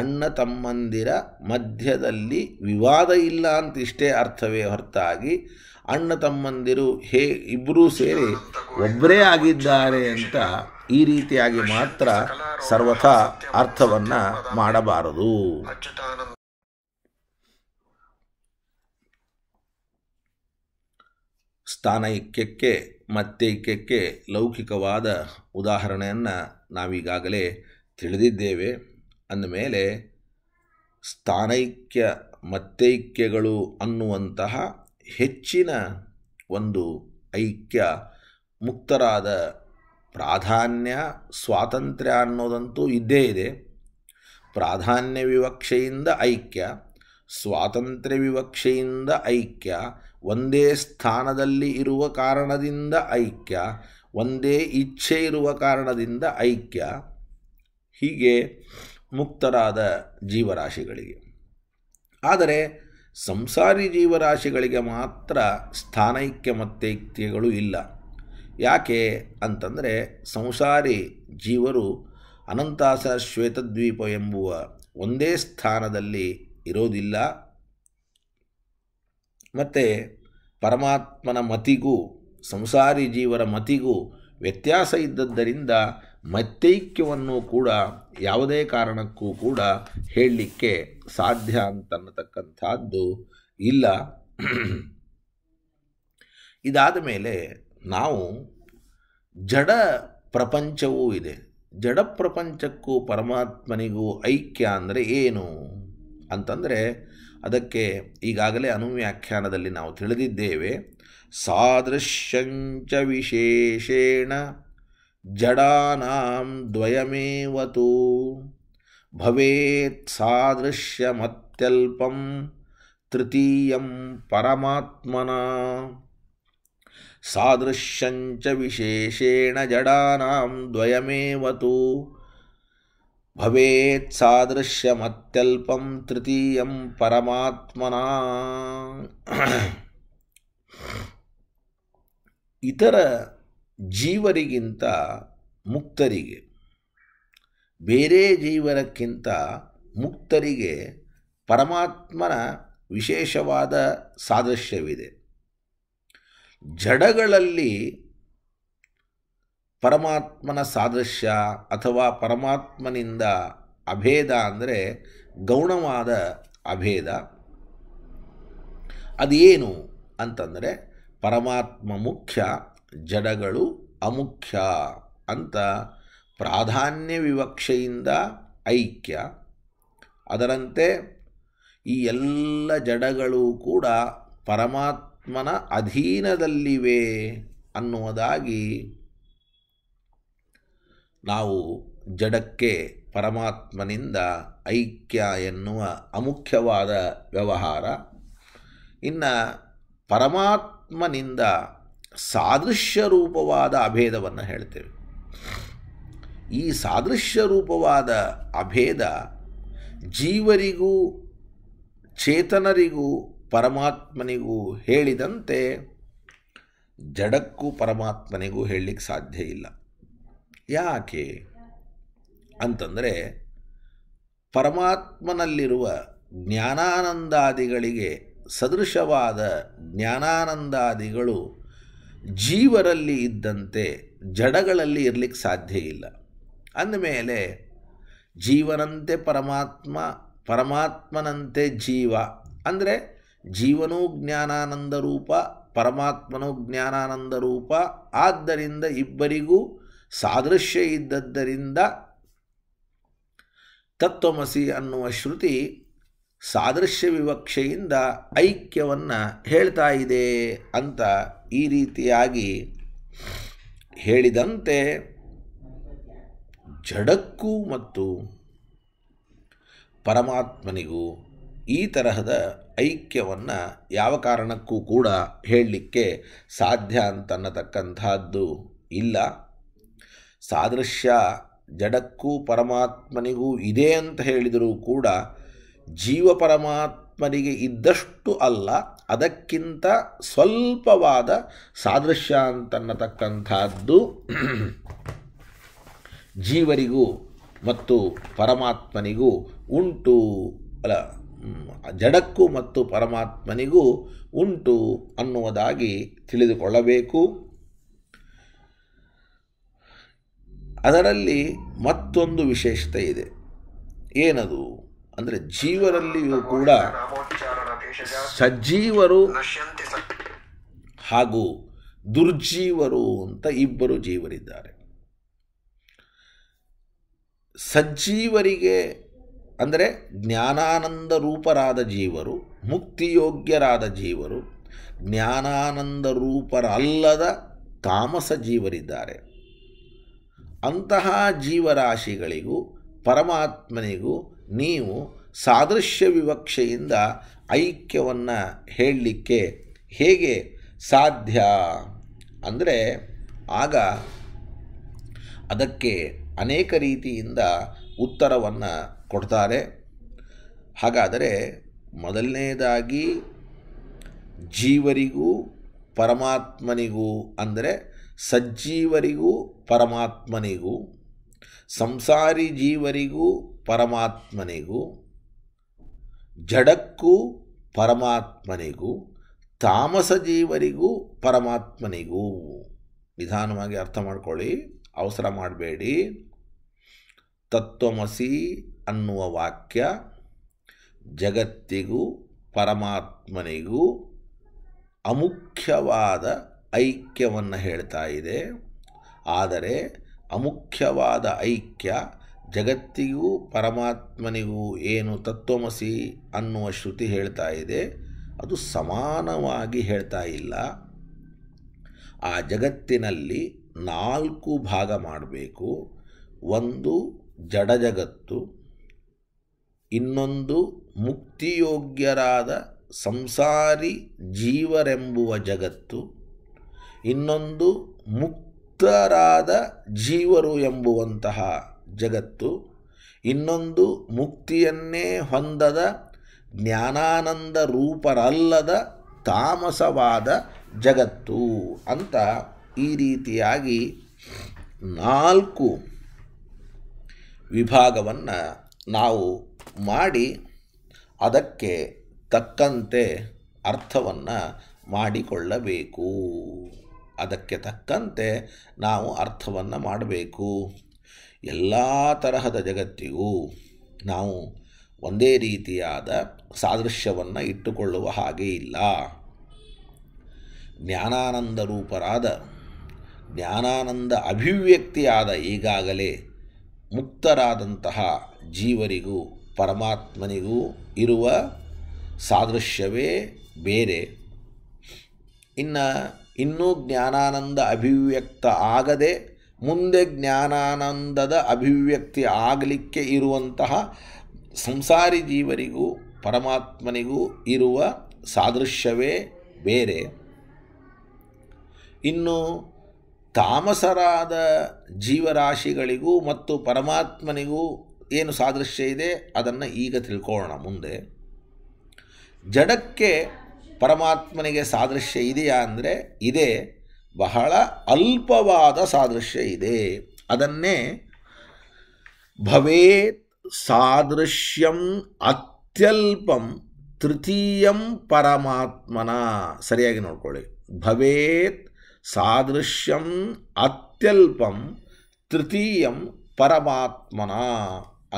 ಅಣ್ಣ ತಮ್ಮಂದಿರ ಮಧ್ಯದಲ್ಲಿ ವಿವಾದ ಇಲ್ಲ ಅಂತ ಇಷ್ಟೇ ಅರ್ಥವೇ ಹೊರತಾಗಿ ಅಣ್ಣ ತಮ್ಮಂದಿರು ಹೇ ಇಬ್ಬರೂ ಸೇರಿ ಒಬ್ಬರೇ ಆಗಿದ್ದಾರೆ ಅಂತ ಈ ರೀತಿಯಾಗಿ ಮಾತ್ರ ಸರ್ವಥಾ ಅರ್ಥವನ್ನು ಮಾಡಬಾರದು ಸ್ಥಾನೈಕ್ಯಕ್ಕೆ ಮತ್ತೈಕ್ಯಕ್ಕೆ ಲೌಕಿಕವಾದ ಉದಾಹರಣೆಯನ್ನು ನಾವೀಗಾಗಲೇ ತಿಳಿದಿದ್ದೇವೆ ಅಂದಮೇಲೆ ಸ್ಥಾನೈಕ್ಯ ಮತ್ತೈಕ್ಯಗಳು ಅನ್ನುವಂತಹ ಹೆಚ್ಚಿನ ಒಂದು ಐಕ್ಯ ಮುಕ್ತರಾದ ಪ್ರಾಧಾನ್ಯ ಸ್ವಾತಂತ್ರ್ಯ ಅನ್ನೋದಂತೂ ಇದ್ದೇ ಇದೆ ಪ್ರಾಧಾನ್ಯ ವಿವಕ್ಷೆಯಿಂದ ಐಕ್ಯ ಸ್ವಾತಂತ್ರ್ಯ ವಿವಕ್ಷೆಯಿಂದ ಐಕ್ಯ ಒಂದೇ ಸ್ಥಾನದಲ್ಲಿ ಇರುವ ಕಾರಣದಿಂದ ಐಕ್ಯ ಒಂದೇ ಇಚ್ಛೆ ಇರುವ ಕಾರಣದಿಂದ ಐಕ್ಯ ಹೀಗೆ ಮುಕ್ತರಾದ ಜೀವರಾಶಿಗಳಿಗೆ ಆದರೆ ಸಂಸಾರಿ ಜೀವರಾಶಿಗಳಿಗೆ ಮಾತ್ರ ಸ್ಥಾನೈಕ್ಯ ಮತ್ತೈಕ್ಯಗಳು ಇಲ್ಲ ಯಾಕೆ ಅಂತಂದರೆ ಸಂಸಾರಿ ಜೀವರು ಅನಂತಾಸ ಶ್ವೇತದ್ವೀಪ ಎಂಬುವ ಒಂದೇ ಸ್ಥಾನದಲ್ಲಿ ಇರೋದಿಲ್ಲ ಮತ್ತು ಪರಮಾತ್ಮನ ಮತಿಗೂ ಸಂಸಾರಿ ಜೀವರ ಮತಿಗೂ ವ್ಯತ್ಯಾಸ ಇದ್ದದ್ದರಿಂದ ಮತ್ತೈಕ್ಯವನ್ನು ಕೂಡ ಯಾವುದೇ ಕಾರಣಕ್ಕೂ ಕೂಡ ಹೇಳಲಿಕ್ಕೆ ಸಾಧ್ಯ ಅಂತನ್ನತಕ್ಕಂಥದ್ದು ಇಲ್ಲ ಇದಾದ ಮೇಲೆ ನಾವು ಜಡ ಪ್ರಪಂಚವೂ ಇದೆ ಜಡ ಪ್ರಪಂಚಕ್ಕೂ ಪರಮಾತ್ಮನಿಗೂ ಐಕ್ಯ ಅಂದರೆ ಏನು ಅಂತಂದರೆ ಅದಕ್ಕೆ ಈಗಾಗಲೇ ಅನುವ್ಯಾಖ್ಯಾನದಲ್ಲಿ ನಾವು ತಿಳಿದಿದ್ದೇವೆ ಸಾದೃಶ್ಯಂಚ ವಿಶೇಷೇಣ ಜಡಾನಾಂ ದ್ವಯಮೇವತು ಭವೇತ್ ಸಾದೃಶ್ಯಮತ್ಯಲ್ಪಂ ತೃತೀಯಂ ಪರಮಾತ್ಮನ ಸಾದೃಶ್ಯಂಚ ವಿಶೇಷೇಣ ಜಡಾನಾಂ ದ್ವಯಮೇವತು ಭವೇತ್ ಸಾದೃಶ್ಯಮತ್ಯಲ್ಪಂ ತೃತೀಯಂ ಪರಮಾತ್ಮನ ಇತರ ಜೀವರಿಗಿಂತ ಮುಕ್ತರಿಗೆ ಬೇರೆ ಜೀವರಕ್ಕಿಂತ ಮುಕ್ತರಿಗೆ ಪರಮಾತ್ಮನ ವಿಶೇಷವಾದ ಸಾದೃಶ್ಯವಿದೆ ಜಡಗಳಲ್ಲಿ ಪರಮಾತ್ಮನ ಸಾದೃಶ್ಯ ಅಥವಾ ಪರಮಾತ್ಮನಿಂದ ಅಭೇದ ಅಂದರೆ ಗೌಣವಾದ ಅಭೇದ ಅದೇನು ಅಂತಂದರೆ ಪರಮಾತ್ಮ ಮುಖ್ಯ ಜಡಗಳು ಅಮುಖ್ಯ ಅಂತ ಪ್ರಾಧಾನ್ಯ ವಿವಕ್ಷೆಯಿಂದ ಐಕ್ಯ ಅದರಂತೆ ಈ ಎಲ್ಲ ಜಡಗಳು ಕೂಡ ಪರಮಾತ್ಮನ ಅಧೀನದಲ್ಲಿವೆ ಅನ್ನುವುದಾಗಿ ನಾವು ಜಡಕ್ಕೆ ಪರಮಾತ್ಮನಿಂದ ಐಕ್ಯ ಎನ್ನುವ ಅಮುಖ್ಯವಾದ ವ್ಯವಹಾರ ಇನ್ನು ಪರಮಾತ್ಮನಿಂದ ಸಾದೃಶ್ಯ ರೂಪವಾದ ಅಭೇದವನ್ನು ಹೇಳ್ತೇವೆ ಈ ಸಾದೃಶ್ಯ ರೂಪವಾದ ಅಭೇದ ಜೀವರಿಗೂ ಚೇತನರಿಗೂ ಪರಮಾತ್ಮನಿಗೂ ಹೇಳಿದಂತೆ ಜಡಕ್ಕೂ ಪರಮಾತ್ಮನಿಗೂ ಹೇಳಲಿಕ್ಕೆ ಸಾಧ್ಯ ಇಲ್ಲ ಯಾಕೆ ಅಂತಂದರೆ ಪರಮಾತ್ಮನಲ್ಲಿರುವ ಜ್ಞಾನಾನಂದಾದಿಗಳಿಗೆ ಸದೃಶವಾದ ಜ್ಞಾನಾನಂದಾದಿಗಳು ಜೀವರಲ್ಲಿ ಇದ್ದಂತೆ ಜಡಗಳಲ್ಲಿ ಇರಲಿಕ್ಕೆ ಸಾಧ್ಯ ಇಲ್ಲ ಅಂದಮೇಲೆ ಜೀವನಂತೆ ಪರಮಾತ್ಮ ಪರಮಾತ್ಮನಂತೆ ಜೀವ ಅಂದರೆ ಜೀವನೂ ಜ್ಞಾನಾನಂದ ರೂಪ ಪರಮಾತ್ಮನೂ ಜ್ಞಾನಾನಂದ ರೂಪ ಆದ್ದರಿಂದ ಇಬ್ಬರಿಗೂ ಸಾದೃಶ್ಯ ಇದ್ದದ್ದರಿಂದ ತತ್ವಮಸಿ ಅನ್ನುವ ಶ್ರುತಿ ಸಾದೃಶ್ಯ ವಿವಕ್ಷೆಯಿಂದ ಐಕ್ಯವನ್ನು ಹೇಳ್ತಾ ಇದೆ ಅಂತ ಈ ರೀತಿಯಾಗಿ ಹೇಳಿದಂತೆ ಜಡಕ್ಕೂ ಮತ್ತು ಪರಮಾತ್ಮನಿಗೂ ಈ ತರಹದ ಐಕ್ಯವನ್ನು ಯಾವ ಕಾರಣಕ್ಕೂ ಕೂಡ ಹೇಳಲಿಕ್ಕೆ ಸಾಧ್ಯ ಅಂತನ್ನತಕ್ಕಂಥದ್ದು ಇಲ್ಲ ಸಾದೃಶ್ಯ ಜಡಕ್ಕೂ ಪರಮಾತ್ಮನಿಗೂ ಇದೆ ಅಂತ ಹೇಳಿದರೂ ಕೂಡ ಜೀವ ಪರಮಾತ್ಮನಿಗೆ ಇದ್ದಷ್ಟು ಅಲ್ಲ ಅದಕ್ಕಿಂತ ಸ್ವಲ್ಪವಾದ ಸಾದೃಶ್ಯ ಅಂತನ್ನತಕ್ಕಂಥದ್ದು ಜೀವರಿಗೂ ಮತ್ತು ಪರಮಾತ್ಮನಿಗೂ ಉಂಟು ಅಲ್ಲ ಜಡಕ್ಕೂ ಮತ್ತು ಪರಮಾತ್ಮನಿಗೂ ಉಂಟು ಅನ್ನುವುದಾಗಿ ತಿಳಿದುಕೊಳ್ಳಬೇಕು ಅದರಲ್ಲಿ ಮತ್ತೊಂದು ವಿಶೇಷತೆ ಇದೆ ಏನದು ಅಂದರೆ ಜೀವರಲ್ಲಿಯೂ ಕೂಡ ಸಜೀವರು ಹಾಗೂ ದುರ್ಜೀವರು ಅಂತ ಇಬ್ಬರು ಜೀವರಿದ್ದಾರೆ ಸಜ್ಜೀವರಿಗೆ ಅಂದರೆ ಜ್ಞಾನಾನಂದ ರೂಪರಾದ ಜೀವರು ಮುಕ್ತಿಯೋಗ್ಯರಾದ ಜೀವರು ಜ್ಞಾನಾನಂದ ರೂಪರಲ್ಲದ ತಾಮಸ ಜೀವರಿದ್ದಾರೆ ಅಂತಹ ಜೀವರಾಶಿಗಳಿಗೂ ಪರಮಾತ್ಮನಿಗೂ ನೀವು ಸಾದೃಶ್ಯ ವಿವಕ್ಷೆಯಿಂದ ಐಕ್ಯವನ್ನು ಹೇಳಲಿಕ್ಕೆ ಹೇಗೆ ಸಾಧ್ಯ ಅಂದರೆ ಆಗ ಅದಕ್ಕೆ ಅನೇಕ ರೀತಿಯಿಂದ ಉತ್ತರವನ್ನು ಕೊಡ್ತಾರೆ ಹಾಗಾದರೆ ಮೊದಲನೇದಾಗಿ ಜೀವರಿಗೂ ಪರಮಾತ್ಮನಿಗೂ ಅಂದರೆ ಸಜ್ಜೀವರಿಗೂ ಪರಮಾತ್ಮನಿಗೂ ಸಂಸಾರಿ ಜೀವರಿಗೂ ಪರಮಾತ್ಮನಿಗೂ ಜಡಕ್ಕೂ ಪರಮಾತ್ಮನಿಗೂ ತಾಮಸ ಜೀವರಿಗೂ ಪರಮಾತ್ಮನಿಗೂ ನಿಧಾನವಾಗಿ ಅರ್ಥ ಮಾಡ್ಕೊಳ್ಳಿ ಅವಸರ ಮಾಡಬೇಡಿ ತತ್ವಮಸಿ ಅನ್ನುವ ವಾಕ್ಯ ಜಗತ್ತಿಗೂ ಪರಮಾತ್ಮನಿಗೂ ಅಮುಖ್ಯವಾದ ಐಕ್ಯವನ್ನು ಹೇಳ್ತಾ ಇದೆ ಆದರೆ ಅಮುಖ್ಯವಾದ ಐಕ್ಯ ಜಗತ್ತಿಗೂ ಪರಮಾತ್ಮನಿಗೂ ಏನು ತತ್ವಮಸಿ ಅನ್ನುವ ಶ್ರುತಿ ಹೇಳ್ತಾ ಇದೆ ಅದು ಸಮಾನವಾಗಿ ಹೇಳ್ತಾ ಇಲ್ಲ ಆ ಜಗತ್ತಿನಲ್ಲಿ ನಾಲ್ಕು ಭಾಗ ಮಾಡಬೇಕು ಒಂದು ಜಡ ಜಗತ್ತು ಇನ್ನೊಂದು ಮುಕ್ತಿಯೋಗ್ಯರಾದ ಸಂಸಾರಿ ಜೀವರೆಂಬುವ ಜಗತ್ತು ಇನ್ನೊಂದು ಮುಕ್ತರಾದ ಜೀವರು ಎಂಬುವಂತಹ ಜಗತ್ತು ಇನ್ನೊಂದು ಮುಕ್ತಿಯನ್ನೇ ಹೊಂದದ ಜ್ಞಾನಾನಂದ ರೂಪರಲ್ಲದ ತಾಮಸವಾದ ಜಗತ್ತು ಅಂತ ಈ ರೀತಿಯಾಗಿ ನಾಲ್ಕು ವಿಭಾಗವನ್ನು ನಾವು ಮಾಡಿ ಅದಕ್ಕೆ ತಕ್ಕಂತೆ ಅರ್ಥವನ್ನು ಮಾಡಿಕೊಳ್ಳಬೇಕು ಅದಕ್ಕೆ ತಕ್ಕಂತೆ ನಾವು ಅರ್ಥವನ್ನು ಮಾಡಬೇಕು ಎಲ್ಲ ತರಹದ ಜಗತ್ತಿಗೂ ನಾವು ಒಂದೇ ರೀತಿಯಾದ ಸಾದೃಶ್ಯವನ್ನು ಇಟ್ಟುಕೊಳ್ಳುವ ಹಾಗೆ ಇಲ್ಲ ಜ್ಞಾನಾನಂದ ರೂಪರಾದ ಜ್ಞಾನಾನಂದ ಅಭಿವ್ಯಕ್ತಿಯಾದ ಈಗಾಗಲೇ ಮುಕ್ತರಾದಂತಹ ಜೀವರಿಗೂ ಪರಮಾತ್ಮನಿಗೂ ಇರುವ ಸಾದೃಶ್ಯವೇ ಬೇರೆ ಇನ್ನು ಇನ್ನೂ ಜ್ಞಾನಾನಂದ ಅಭಿವ್ಯಕ್ತ ಆಗದೆ ಮುಂದೆ ಜ್ಞಾನಾನಂದದ ಅಭಿವ್ಯಕ್ತಿ ಆಗಲಿಕ್ಕೆ ಇರುವಂತಹ ಸಂಸಾರಿ ಜೀವರಿಗೂ ಪರಮಾತ್ಮನಿಗೂ ಇರುವ ಸಾದೃಶ್ಯವೇ ಬೇರೆ ಇನ್ನು ತಾಮಸರಾದ ಜೀವರಾಶಿಗಳಿಗೂ ಮತ್ತು ಪರಮಾತ್ಮನಿಗೂ ಏನು ಸಾದೃಶ್ಯ ಇದೆ ಅದನ್ನು ಈಗ ತಿಳ್ಕೊಳ್ಳೋಣ ಮುಂದೆ ಜಡಕ್ಕೆ ಪರಮಾತ್ಮನಿಗೆ ಸಾದೃಶ್ಯ ಇದೆಯಾ ಅಂದರೆ ಇದೆ ಬಹಳ ಅಲ್ಪವಾದ ಸಾದೃಶ್ಯ ಇದೆ ಅದನ್ನೇ ಭವೇತ್ ಸಾದೃಶ್ಯಂ ಅತ್ಯಲ್ಪಂ ತೃತೀಯಂ ಪರಮಾತ್ಮನ ಸರಿಯಾಗಿ ನೋಡ್ಕೊಳ್ಳಿ ಭವೇತ್ ಸಾದೃಶ್ಯಂ ಅತ್ಯಲ್ಪಂ ತೃತೀಯಂ ಪರಮಾತ್ಮನ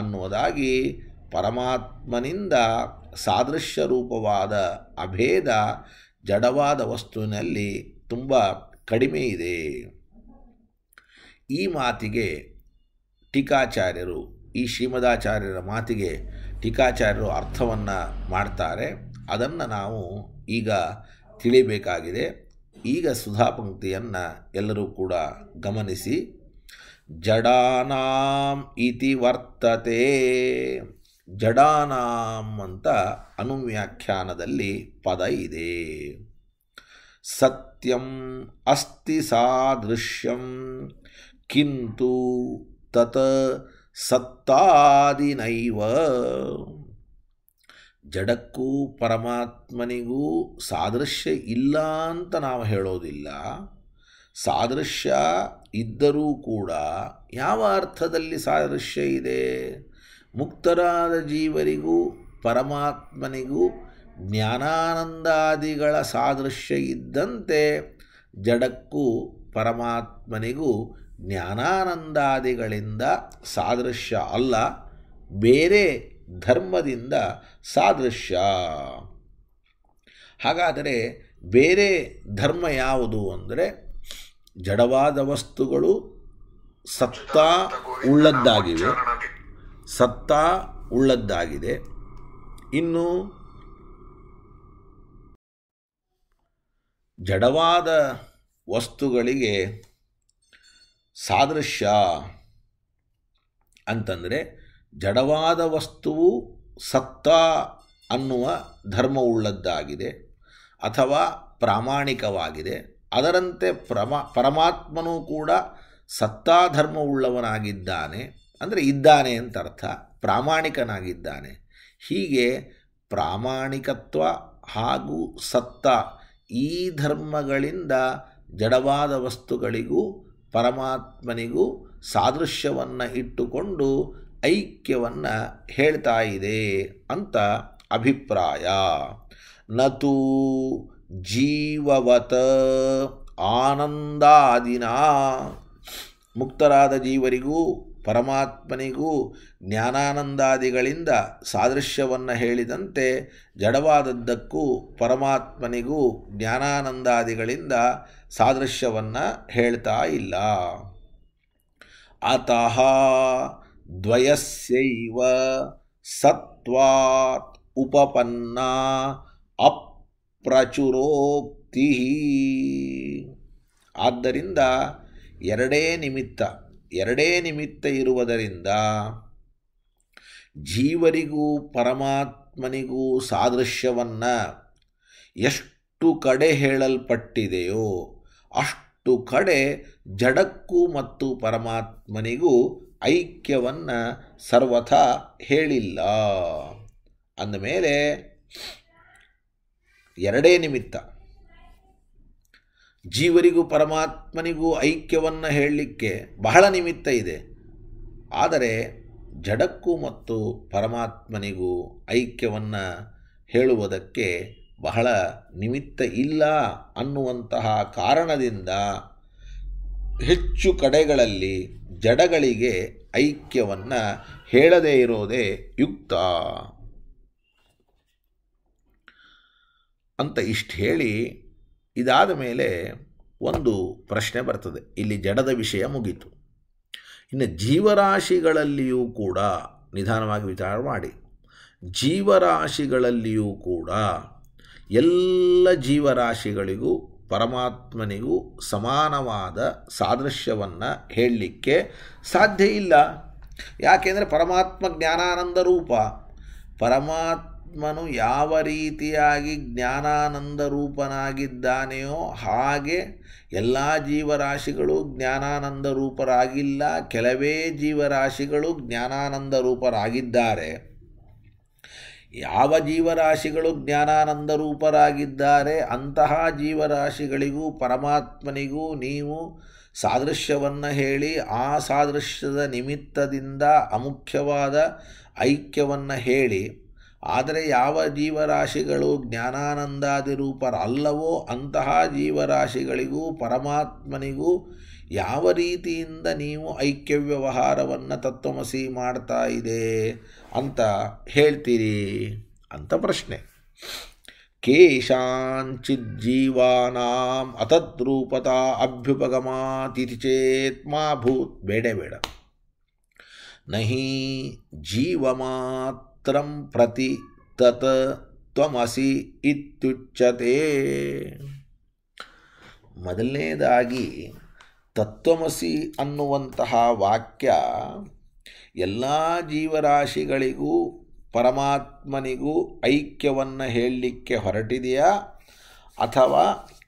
ಅನ್ನುವುದಾಗಿ ಪರಮಾತ್ಮನಿಂದ ಸಾದೃಶ್ಯ ರೂಪವಾದ ಅಭೇದ ಜಡವಾದ ವಸ್ತುವಿನಲ್ಲಿ ತುಂಬ ಕಡಿಮೆ ಇದೆ ಈ ಮಾತಿಗೆ ಟೀಕಾಚಾರ್ಯರು ಈ ಶ್ರೀಮದಾಚಾರ್ಯರ ಮಾತಿಗೆ ಟೀಕಾಚಾರ್ಯರು ಅರ್ಥವನ್ನು ಮಾಡ್ತಾರೆ ಅದನ್ನು ನಾವು ಈಗ ತಿಳಿಬೇಕಾಗಿದೆ ಈಗ ಸುಧಾ ಪಂಕ್ತಿಯನ್ನು ಎಲ್ಲರೂ ಕೂಡ ಗಮನಿಸಿ ಜಡಾನಾಂ ಇತಿ ವರ್ತತೆ ಜಡಾನಾಂ ಅಂತ ಅನುವ್ಯಾಖ್ಯಾನದಲ್ಲಿ ಪದ ಇದೆ ಸತ್ಯಂ ಅಸ್ತಿ ಸಾದೃಶ್ಯಂ ಕಿಂತು ತತ್ ಸತ್ತಾದಿನೈವ ಜಡಕ್ಕೂ ಪರಮಾತ್ಮನಿಗೂ ಸಾದೃಶ್ಯ ಇಲ್ಲ ಅಂತ ನಾವು ಹೇಳೋದಿಲ್ಲ ಸಾದೃಶ್ಯ ಇದ್ದರೂ ಕೂಡ ಯಾವ ಅರ್ಥದಲ್ಲಿ ಸಾದೃಶ್ಯ ಇದೆ ಮುಕ್ತರಾದ ಜೀವರಿಗೂ ಪರಮಾತ್ಮನಿಗೂ ಜ್ಞಾನಾನಂದಾದಿಗಳ ಸಾದೃಶ್ಯ ಇದ್ದಂತೆ ಜಡಕ್ಕೂ ಪರಮಾತ್ಮನಿಗೂ ಜ್ಞಾನಾನಂದಾದಿಗಳಿಂದ ಸಾದೃಶ್ಯ ಅಲ್ಲ ಬೇರೆ ಧರ್ಮದಿಂದ ಸಾದೃಶ್ಯ ಹಾಗಾದರೆ ಬೇರೆ ಧರ್ಮ ಯಾವುದು ಅಂದರೆ ಜಡವಾದ ವಸ್ತುಗಳು ಸತ್ತ ಉಳ್ಳದ್ದಾಗಿವೆ ಸತ್ತಾ ಉಳ್ಳದ್ದಾಗಿದೆ ಇನ್ನು ಜಡವಾದ ವಸ್ತುಗಳಿಗೆ ಸಾದೃಶ್ಯ ಅಂತಂದರೆ ಜಡವಾದ ವಸ್ತುವು ಸತ್ತಾ ಅನ್ನುವ ಧರ್ಮ ಉಳ್ಳದ್ದಾಗಿದೆ ಅಥವಾ ಪ್ರಾಮಾಣಿಕವಾಗಿದೆ ಅದರಂತೆ ಪ್ರಮ ಪರಮಾತ್ಮನೂ ಕೂಡ ಸತ್ತಾ ಧರ್ಮವುಳ್ಳವನಾಗಿದ್ದಾನೆ ಅಂದರೆ ಇದ್ದಾನೆ ಅಂತ ಅರ್ಥ ಪ್ರಾಮಾಣಿಕನಾಗಿದ್ದಾನೆ ಹೀಗೆ ಪ್ರಾಮಾಣಿಕತ್ವ ಹಾಗೂ ಸತ್ತ ಈ ಧರ್ಮಗಳಿಂದ ಜಡವಾದ ವಸ್ತುಗಳಿಗೂ ಪರಮಾತ್ಮನಿಗೂ ಸಾದೃಶ್ಯವನ್ನು ಇಟ್ಟುಕೊಂಡು ಐಕ್ಯವನ್ನು ಹೇಳ್ತಾ ಇದೆ ಅಂತ ಅಭಿಪ್ರಾಯ ನತು ಜೀವವತ ಆನಂದಾದಿನ ಮುಕ್ತರಾದ ಜೀವರಿಗೂ ಪರಮಾತ್ಮನಿಗೂ ಜ್ಞಾನಾನಂದಾದಿಗಳಿಂದ ಸಾದೃಶ್ಯವನ್ನು ಹೇಳಿದಂತೆ ಜಡವಾದದ್ದಕ್ಕೂ ಪರಮಾತ್ಮನಿಗೂ ಜ್ಞಾನಾನಂದಾದಿಗಳಿಂದ ಸಾದೃಶ್ಯವನ್ನು ಹೇಳ್ತಾ ಇಲ್ಲ ಅತಃ ದ್ವಯಸ್ಯೈವ ಸತ್ವಾತ್ ಉಪಪನ್ನ ಅಪ್ರಚುರೋಕ್ತಿ ಆದ್ದರಿಂದ ಎರಡೇ ನಿಮಿತ್ತ ಎರಡೇ ನಿಮಿತ್ತ ಇರುವುದರಿಂದ ಜೀವರಿಗೂ ಪರಮಾತ್ಮನಿಗೂ ಸಾದೃಶ್ಯವನ್ನು ಎಷ್ಟು ಕಡೆ ಹೇಳಲ್ಪಟ್ಟಿದೆಯೋ ಅಷ್ಟು ಕಡೆ ಜಡಕ್ಕೂ ಮತ್ತು ಪರಮಾತ್ಮನಿಗೂ ಐಕ್ಯವನ್ನು ಸರ್ವಥ ಹೇಳಿಲ್ಲ ಅಂದಮೇಲೆ ಎರಡೇ ನಿಮಿತ್ತ ಜೀವರಿಗೂ ಪರಮಾತ್ಮನಿಗೂ ಐಕ್ಯವನ್ನು ಹೇಳಲಿಕ್ಕೆ ಬಹಳ ನಿಮಿತ್ತ ಇದೆ ಆದರೆ ಜಡಕ್ಕೂ ಮತ್ತು ಪರಮಾತ್ಮನಿಗೂ ಐಕ್ಯವನ್ನು ಹೇಳುವುದಕ್ಕೆ ಬಹಳ ನಿಮಿತ್ತ ಇಲ್ಲ ಅನ್ನುವಂತಹ ಕಾರಣದಿಂದ ಹೆಚ್ಚು ಕಡೆಗಳಲ್ಲಿ ಜಡಗಳಿಗೆ ಐಕ್ಯವನ್ನು ಹೇಳದೇ ಇರೋದೇ ಯುಕ್ತ ಅಂತ ಇಷ್ಟು ಹೇಳಿ ಇದಾದ ಮೇಲೆ ಒಂದು ಪ್ರಶ್ನೆ ಬರ್ತದೆ ಇಲ್ಲಿ ಜಡದ ವಿಷಯ ಮುಗೀತು ಇನ್ನು ಜೀವರಾಶಿಗಳಲ್ಲಿಯೂ ಕೂಡ ನಿಧಾನವಾಗಿ ವಿಚಾರ ಮಾಡಿ ಜೀವರಾಶಿಗಳಲ್ಲಿಯೂ ಕೂಡ ಎಲ್ಲ ಜೀವರಾಶಿಗಳಿಗೂ ಪರಮಾತ್ಮನಿಗೂ ಸಮಾನವಾದ ಸಾದೃಶ್ಯವನ್ನು ಹೇಳಲಿಕ್ಕೆ ಸಾಧ್ಯ ಇಲ್ಲ ಯಾಕೆಂದರೆ ಪರಮಾತ್ಮ ಜ್ಞಾನಾನಂದ ರೂಪ ಪರಮಾತ್ಮ ಆತ್ಮನು ಯಾವ ರೀತಿಯಾಗಿ ಜ್ಞಾನಾನಂದ ರೂಪನಾಗಿದ್ದಾನೆಯೋ ಹಾಗೆ ಎಲ್ಲ ಜೀವರಾಶಿಗಳು ಜ್ಞಾನಾನಂದ ರೂಪರಾಗಿಲ್ಲ ಕೆಲವೇ ಜೀವರಾಶಿಗಳು ಜ್ಞಾನಾನಂದ ರೂಪರಾಗಿದ್ದಾರೆ ಯಾವ ಜೀವರಾಶಿಗಳು ಜ್ಞಾನಾನಂದ ರೂಪರಾಗಿದ್ದಾರೆ ಅಂತಹ ಜೀವರಾಶಿಗಳಿಗೂ ಪರಮಾತ್ಮನಿಗೂ ನೀವು ಸಾದೃಶ್ಯವನ್ನು ಹೇಳಿ ಆ ಸಾದೃಶ್ಯದ ನಿಮಿತ್ತದಿಂದ ಅಮುಖ್ಯವಾದ ಐಕ್ಯವನ್ನು ಹೇಳಿ ಆದರೆ ಯಾವ ಜೀವರಾಶಿಗಳು ರೂಪರಲ್ಲವೋ ಅಂತಹ ಜೀವರಾಶಿಗಳಿಗೂ ಪರಮಾತ್ಮನಿಗೂ ಯಾವ ರೀತಿಯಿಂದ ನೀವು ಐಕ್ಯ ವ್ಯವಹಾರವನ್ನು ತತ್ವಮಸಿ ಮಾಡ್ತಾ ಇದೆ ಅಂತ ಹೇಳ್ತೀರಿ ಅಂತ ಪ್ರಶ್ನೆ ಕೇಶಾಂಚಿಜ್ಜೀವಾನಾಂ ಅತದ್ರೂಪತ ಅಭ್ಯುಪಗಮಾತಿಥಿ ಮಾ ಭೂತ್ ಬೇಡ ಬೇಡ ನಹಿ ಜೀವಮಾತ್ ಶಾಸ್ತ್ರಂ ಪ್ರತಿ ತತ್ ತ್ವಮಸಿ ಇತ್ಯುಚ್ಯತೆ ಮೊದಲನೇದಾಗಿ ತತ್ವಮಸಿ ಅನ್ನುವಂತಹ ವಾಕ್ಯ ಎಲ್ಲ ಜೀವರಾಶಿಗಳಿಗೂ ಪರಮಾತ್ಮನಿಗೂ ಐಕ್ಯವನ್ನು ಹೇಳಲಿಕ್ಕೆ ಹೊರಟಿದೆಯಾ ಅಥವಾ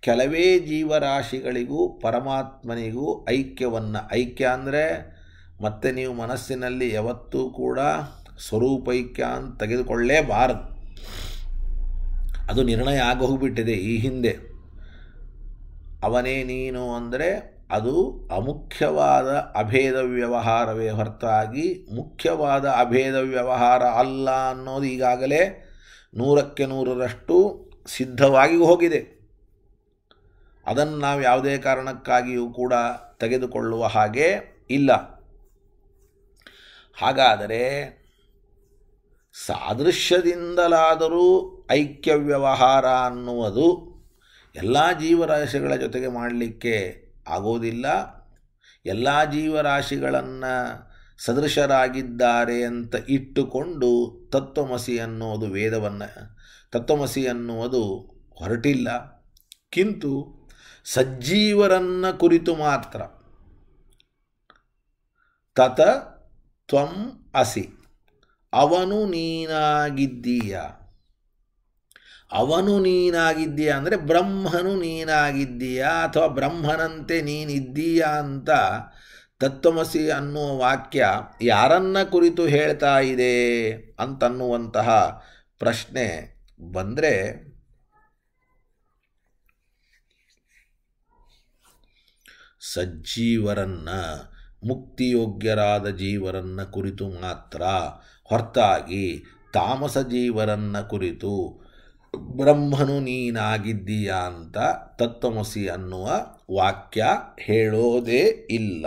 ಕೆಲವೇ ಜೀವರಾಶಿಗಳಿಗೂ ಪರಮಾತ್ಮನಿಗೂ ಐಕ್ಯವನ್ನು ಐಕ್ಯ ಅಂದರೆ ಮತ್ತೆ ನೀವು ಮನಸ್ಸಿನಲ್ಲಿ ಯಾವತ್ತೂ ಕೂಡ ಸ್ವರೂಪೈಕ್ಯ ಅಂತ ತೆಗೆದುಕೊಳ್ಳೇಬಾರದು ಅದು ನಿರ್ಣಯ ಆಗೋಗ್ಬಿಟ್ಟಿದೆ ಈ ಹಿಂದೆ ಅವನೇ ನೀನು ಅಂದರೆ ಅದು ಅಮುಖ್ಯವಾದ ಅಭೇದ ವ್ಯವಹಾರವೇ ಹೊರತಾಗಿ ಮುಖ್ಯವಾದ ಅಭೇದ ವ್ಯವಹಾರ ಅಲ್ಲ ಅನ್ನೋದು ಈಗಾಗಲೇ ನೂರಕ್ಕೆ ನೂರರಷ್ಟು ಸಿದ್ಧವಾಗಿ ಹೋಗಿದೆ ಅದನ್ನು ನಾವು ಯಾವುದೇ ಕಾರಣಕ್ಕಾಗಿಯೂ ಕೂಡ ತೆಗೆದುಕೊಳ್ಳುವ ಹಾಗೆ ಇಲ್ಲ ಹಾಗಾದರೆ ಸಾದೃಶ್ಯದಿಂದಲಾದರೂ ಐಕ್ಯ ವ್ಯವಹಾರ ಅನ್ನುವುದು ಎಲ್ಲ ಜೀವರಾಶಿಗಳ ಜೊತೆಗೆ ಮಾಡಲಿಕ್ಕೆ ಆಗೋದಿಲ್ಲ ಎಲ್ಲ ಜೀವರಾಶಿಗಳನ್ನು ಸದೃಶರಾಗಿದ್ದಾರೆ ಅಂತ ಇಟ್ಟುಕೊಂಡು ತತ್ವಮಸಿ ಅನ್ನುವುದು ವೇದವನ್ನು ತತ್ವಮಸಿ ಅನ್ನುವುದು ಹೊರಟಿಲ್ಲ ಕಿಂತು ಸಜ್ಜೀವರನ್ನ ಕುರಿತು ಮಾತ್ರ ತತ ತ್ವಂ ಅಸಿ ಅವನು ನೀನಾಗಿದ್ದೀಯ ಅವನು ನೀನಾಗಿದ್ದೀಯ ಅಂದರೆ ಬ್ರಹ್ಮನು ನೀನಾಗಿದ್ದೀಯ ಅಥವಾ ಬ್ರಹ್ಮನಂತೆ ನೀನಿದ್ದೀಯ ಅಂತ ತತ್ವಮಸಿ ಅನ್ನುವ ವಾಕ್ಯ ಯಾರನ್ನ ಕುರಿತು ಹೇಳ್ತಾ ಇದೆ ಅಂತನ್ನುವಂತಹ ಪ್ರಶ್ನೆ ಬಂದರೆ ಸಜ್ಜೀವರನ್ನ ಮುಕ್ತಿಯೋಗ್ಯರಾದ ಜೀವರನ್ನ ಕುರಿತು ಮಾತ್ರ ಹೊರತಾಗಿ ತಾಮಸ ಜೀವರನ್ನ ಕುರಿತು ಬ್ರಹ್ಮನು ನೀನಾಗಿದ್ದೀಯಾ ಅಂತ ತತ್ವಮಸಿ ಅನ್ನುವ ವಾಕ್ಯ ಹೇಳೋದೇ ಇಲ್ಲ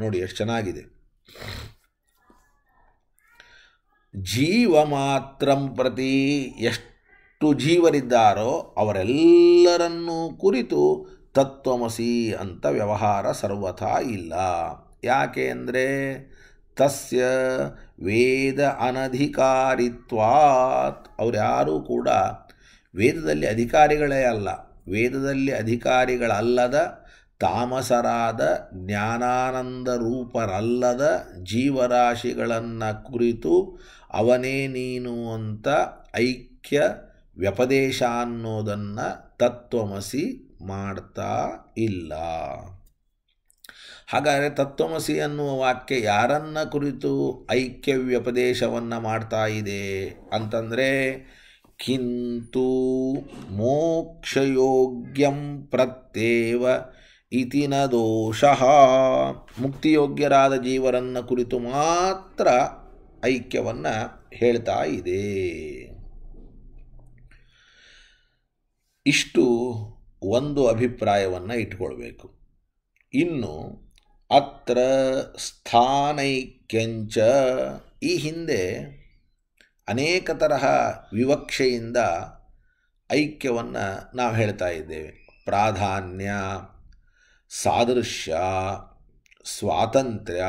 ನೋಡಿ ಎಷ್ಟು ಚೆನ್ನಾಗಿದೆ ಜೀವ ಮಾತ್ರಂ ಪ್ರತಿ ಎಷ್ಟು ಜೀವರಿದ್ದಾರೋ ಅವರೆಲ್ಲರನ್ನೂ ಕುರಿತು ತತ್ವಮಸಿ ಅಂತ ವ್ಯವಹಾರ ಸರ್ವಥಾ ಇಲ್ಲ ಯಾಕೆ ಅಂದರೆ ತಸ್ಯ ವೇದ ಅನಧಿಕಾರಿತ್ವಾತ್ ಅವರ್ಯಾರೂ ಕೂಡ ವೇದದಲ್ಲಿ ಅಧಿಕಾರಿಗಳೇ ಅಲ್ಲ ವೇದದಲ್ಲಿ ಅಧಿಕಾರಿಗಳಲ್ಲದ ತಾಮಸರಾದ ಜ್ಞಾನಾನಂದ ರೂಪರಲ್ಲದ ಜೀವರಾಶಿಗಳನ್ನು ಕುರಿತು ಅವನೇ ನೀನು ಅಂತ ಐಕ್ಯ ವ್ಯಪದೇಶ ಅನ್ನೋದನ್ನು ತತ್ವಮಸಿ ಮಾಡ್ತಾ ಇಲ್ಲ ಹಾಗಾದರೆ ತತ್ವಮಸಿ ಅನ್ನುವ ವಾಕ್ಯ ಯಾರನ್ನ ಕುರಿತು ಐಕ್ಯ ವ್ಯಪದೇಶವನ್ನು ಮಾಡ್ತಾ ಇದೆ ಅಂತಂದರೆ ಕಿಂತು ಮೋಕ್ಷಯೋಗ್ಯಂ ಪ್ರತ್ಯೇವ ಇತಿನ ನ ದೋಷಃ ಮುಕ್ತಿಯೋಗ್ಯರಾದ ಜೀವರನ್ನು ಕುರಿತು ಮಾತ್ರ ಐಕ್ಯವನ್ನು ಹೇಳ್ತಾ ಇದೆ ಇಷ್ಟು ಒಂದು ಅಭಿಪ್ರಾಯವನ್ನು ಇಟ್ಕೊಳ್ಬೇಕು ಇನ್ನು ಅತ್ರ ಸ್ಥಾನೈಕ್ಯಂಚ ಈ ಹಿಂದೆ ಅನೇಕ ತರಹ ವಿವಕ್ಷೆಯಿಂದ ಐಕ್ಯವನ್ನು ನಾವು ಹೇಳ್ತಾ ಇದ್ದೇವೆ ಪ್ರಾಧಾನ್ಯ ಸಾದೃಶ್ಯ ಸ್ವಾತಂತ್ರ್ಯ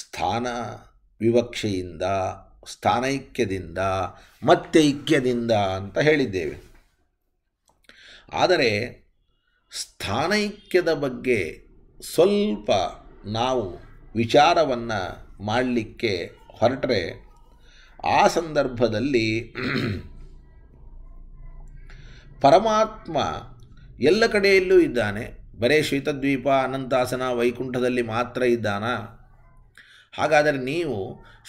ಸ್ಥಾನ ವಿವಕ್ಷೆಯಿಂದ ಸ್ಥಾನೈಕ್ಯದಿಂದ ಮತ್ತೈಕ್ಯದಿಂದ ಅಂತ ಹೇಳಿದ್ದೇವೆ ಆದರೆ ಸ್ಥಾನೈಕ್ಯದ ಬಗ್ಗೆ ಸ್ವಲ್ಪ ನಾವು ವಿಚಾರವನ್ನು ಮಾಡಲಿಕ್ಕೆ ಹೊರಟರೆ ಆ ಸಂದರ್ಭದಲ್ಲಿ ಪರಮಾತ್ಮ ಎಲ್ಲ ಕಡೆಯಲ್ಲೂ ಇದ್ದಾನೆ ಬರೇ ಶ್ವೇತದ್ವೀಪ ಅನಂತಾಸನ ವೈಕುಂಠದಲ್ಲಿ ಮಾತ್ರ ಇದ್ದಾನ ಹಾಗಾದರೆ ನೀವು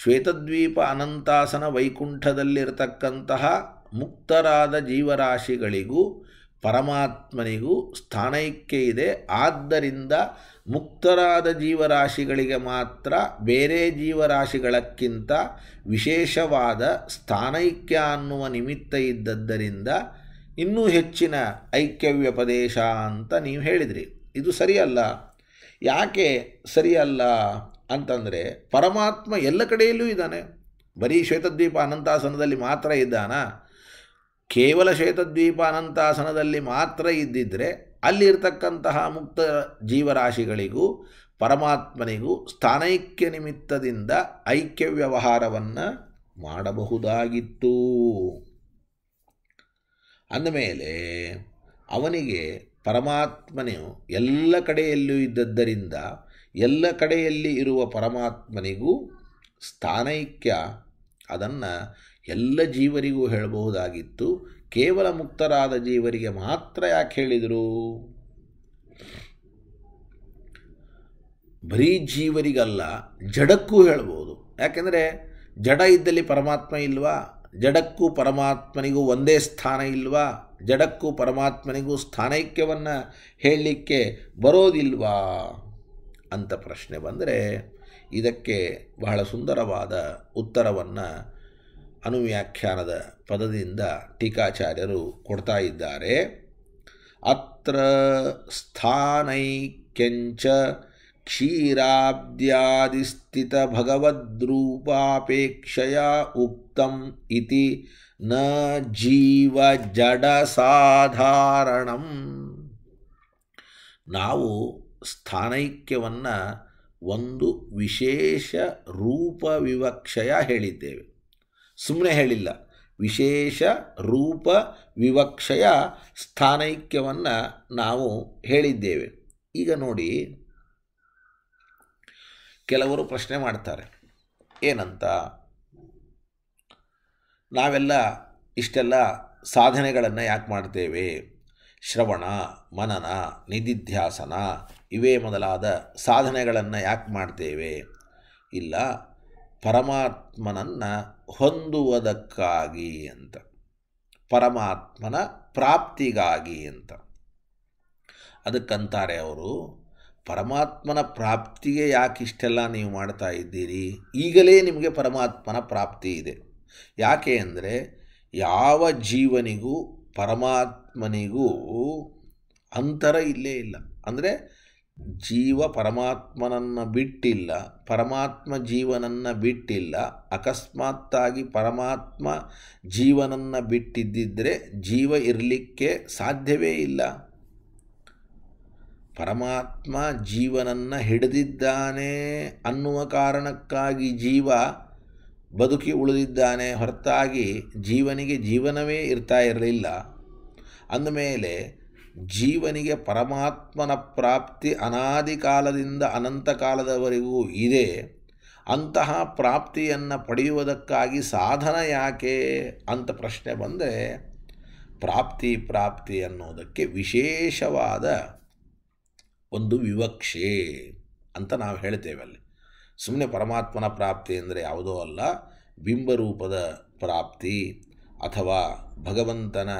ಶ್ವೇತದ್ವೀಪ ಅನಂತಾಸನ ವೈಕುಂಠದಲ್ಲಿರತಕ್ಕಂತಹ ಮುಕ್ತರಾದ ಜೀವರಾಶಿಗಳಿಗೂ ಪರಮಾತ್ಮನಿಗೂ ಸ್ಥಾನೈಕ್ಯ ಇದೆ ಆದ್ದರಿಂದ ಮುಕ್ತರಾದ ಜೀವರಾಶಿಗಳಿಗೆ ಮಾತ್ರ ಬೇರೆ ಜೀವರಾಶಿಗಳಕ್ಕಿಂತ ವಿಶೇಷವಾದ ಸ್ಥಾನೈಕ್ಯ ಅನ್ನುವ ನಿಮಿತ್ತ ಇದ್ದದ್ದರಿಂದ ಇನ್ನೂ ಹೆಚ್ಚಿನ ಐಕ್ಯವ್ಯಪದೇಶ ಅಂತ ನೀವು ಹೇಳಿದ್ರಿ ಇದು ಸರಿಯಲ್ಲ ಯಾಕೆ ಸರಿಯಲ್ಲ ಅಂತಂದರೆ ಪರಮಾತ್ಮ ಎಲ್ಲ ಕಡೆಯಲ್ಲೂ ಇದ್ದಾನೆ ಬರೀ ಶ್ವೇತದ್ವೀಪ ಅನಂತಾಸನದಲ್ಲಿ ಮಾತ್ರ ಇದ್ದಾನಾ ಕೇವಲ ಶ್ವೇತದ್ವೀಪ ಅನಂತಾಸನದಲ್ಲಿ ಮಾತ್ರ ಇದ್ದಿದ್ದರೆ ಅಲ್ಲಿರ್ತಕ್ಕಂತಹ ಮುಕ್ತ ಜೀವರಾಶಿಗಳಿಗೂ ಪರಮಾತ್ಮನಿಗೂ ಸ್ಥಾನೈಕ್ಯ ನಿಮಿತ್ತದಿಂದ ಐಕ್ಯ ವ್ಯವಹಾರವನ್ನು ಮಾಡಬಹುದಾಗಿತ್ತು ಅಂದಮೇಲೆ ಅವನಿಗೆ ಪರಮಾತ್ಮನೆಯು ಎಲ್ಲ ಕಡೆಯಲ್ಲೂ ಇದ್ದದ್ದರಿಂದ ಎಲ್ಲ ಕಡೆಯಲ್ಲಿ ಇರುವ ಪರಮಾತ್ಮನಿಗೂ ಸ್ಥಾನೈಕ್ಯ ಅದನ್ನು ಎಲ್ಲ ಜೀವರಿಗೂ ಹೇಳಬಹುದಾಗಿತ್ತು ಕೇವಲ ಮುಕ್ತರಾದ ಜೀವರಿಗೆ ಮಾತ್ರ ಯಾಕೆ ಹೇಳಿದರು ಬರೀ ಜೀವರಿಗಲ್ಲ ಜಡಕ್ಕೂ ಹೇಳ್ಬೋದು ಯಾಕೆಂದರೆ ಜಡ ಇದ್ದಲ್ಲಿ ಪರಮಾತ್ಮ ಇಲ್ವಾ ಜಡಕ್ಕೂ ಪರಮಾತ್ಮನಿಗೂ ಒಂದೇ ಸ್ಥಾನ ಇಲ್ವಾ ಜಡಕ್ಕೂ ಪರಮಾತ್ಮನಿಗೂ ಸ್ಥಾನೈಕ್ಯವನ್ನು ಹೇಳಲಿಕ್ಕೆ ಬರೋದಿಲ್ವಾ ಅಂತ ಪ್ರಶ್ನೆ ಬಂದರೆ ಇದಕ್ಕೆ ಬಹಳ ಸುಂದರವಾದ ಉತ್ತರವನ್ನು ಅನುವ್ಯಾಖ್ಯಾನದ ಪದದಿಂದ ಟೀಕಾಚಾರ್ಯರು ಕೊಡ್ತಾ ಇದ್ದಾರೆ ಅತ್ರ ಸ್ಥಾನೈಕ್ಯಂಚ ಕ್ಷೀರಾಬ್ದ್ಯಾದಿಸ್ಥಿತ ಭಗವದ್ರೂಪಾಪೇಕ್ಷೆಯ ಉಕ್ತಂ ಇತಿ ನ ಜೀವ ಜಡ ಸಾಧಾರಣಂ ನಾವು ಸ್ಥಾನೈಕ್ಯವನ್ನು ಒಂದು ವಿಶೇಷ ರೂಪವಿವಕ್ಷಯ ಹೇಳಿದ್ದೇವೆ ಸುಮ್ಮನೆ ಹೇಳಿಲ್ಲ ವಿಶೇಷ ರೂಪ ವಿವಕ್ಷೆಯ ಸ್ಥಾನೈಕ್ಯವನ್ನು ನಾವು ಹೇಳಿದ್ದೇವೆ ಈಗ ನೋಡಿ ಕೆಲವರು ಪ್ರಶ್ನೆ ಮಾಡ್ತಾರೆ ಏನಂತ ನಾವೆಲ್ಲ ಇಷ್ಟೆಲ್ಲ ಸಾಧನೆಗಳನ್ನು ಯಾಕೆ ಮಾಡ್ತೇವೆ ಶ್ರವಣ ಮನನ ನಿಧಿಧ್ಯಾಸನ ಇವೇ ಮೊದಲಾದ ಸಾಧನೆಗಳನ್ನು ಯಾಕೆ ಮಾಡ್ತೇವೆ ಇಲ್ಲ ಪರಮಾತ್ಮನನ್ನು ಹೊಂದುವುದಕ್ಕಾಗಿ ಅಂತ ಪರಮಾತ್ಮನ ಪ್ರಾಪ್ತಿಗಾಗಿ ಅಂತ ಅದಕ್ಕಂತಾರೆ ಅವರು ಪರಮಾತ್ಮನ ಪ್ರಾಪ್ತಿಗೆ ಯಾಕೆ ಇಷ್ಟೆಲ್ಲ ನೀವು ಮಾಡ್ತಾ ಇದ್ದೀರಿ ಈಗಲೇ ನಿಮಗೆ ಪರಮಾತ್ಮನ ಪ್ರಾಪ್ತಿ ಇದೆ ಯಾಕೆ ಅಂದರೆ ಯಾವ ಜೀವನಿಗೂ ಪರಮಾತ್ಮನಿಗೂ ಅಂತರ ಇಲ್ಲೇ ಇಲ್ಲ ಅಂದರೆ ಜೀವ ಪರಮಾತ್ಮನನ್ನು ಬಿಟ್ಟಿಲ್ಲ ಪರಮಾತ್ಮ ಜೀವನನ್ನು ಬಿಟ್ಟಿಲ್ಲ ಅಕಸ್ಮಾತ್ತಾಗಿ ಪರಮಾತ್ಮ ಜೀವನನ್ನು ಬಿಟ್ಟಿದ್ದಿದ್ದರೆ ಜೀವ ಇರಲಿಕ್ಕೆ ಸಾಧ್ಯವೇ ಇಲ್ಲ ಪರಮಾತ್ಮ ಜೀವನನ್ನು ಹಿಡಿದಿದ್ದಾನೆ ಅನ್ನುವ ಕಾರಣಕ್ಕಾಗಿ ಜೀವ ಬದುಕಿ ಉಳಿದಿದ್ದಾನೆ ಹೊರತಾಗಿ ಜೀವನಿಗೆ ಜೀವನವೇ ಇರ್ತಾ ಇರಲಿಲ್ಲ ಅಂದಮೇಲೆ ಜೀವನಿಗೆ ಪರಮಾತ್ಮನ ಪ್ರಾಪ್ತಿ ಅನಾದಿ ಕಾಲದಿಂದ ಅನಂತ ಕಾಲದವರೆಗೂ ಇದೆ ಅಂತಹ ಪ್ರಾಪ್ತಿಯನ್ನು ಪಡೆಯುವುದಕ್ಕಾಗಿ ಸಾಧನ ಯಾಕೆ ಅಂತ ಪ್ರಶ್ನೆ ಬಂದರೆ ಪ್ರಾಪ್ತಿ ಪ್ರಾಪ್ತಿ ಅನ್ನೋದಕ್ಕೆ ವಿಶೇಷವಾದ ಒಂದು ವಿವಕ್ಷೆ ಅಂತ ನಾವು ಹೇಳ್ತೇವೆ ಅಲ್ಲಿ ಸುಮ್ಮನೆ ಪರಮಾತ್ಮನ ಪ್ರಾಪ್ತಿ ಅಂದರೆ ಯಾವುದೋ ಅಲ್ಲ ಬಿಂಬರೂಪದ ಪ್ರಾಪ್ತಿ ಅಥವಾ ಭಗವಂತನ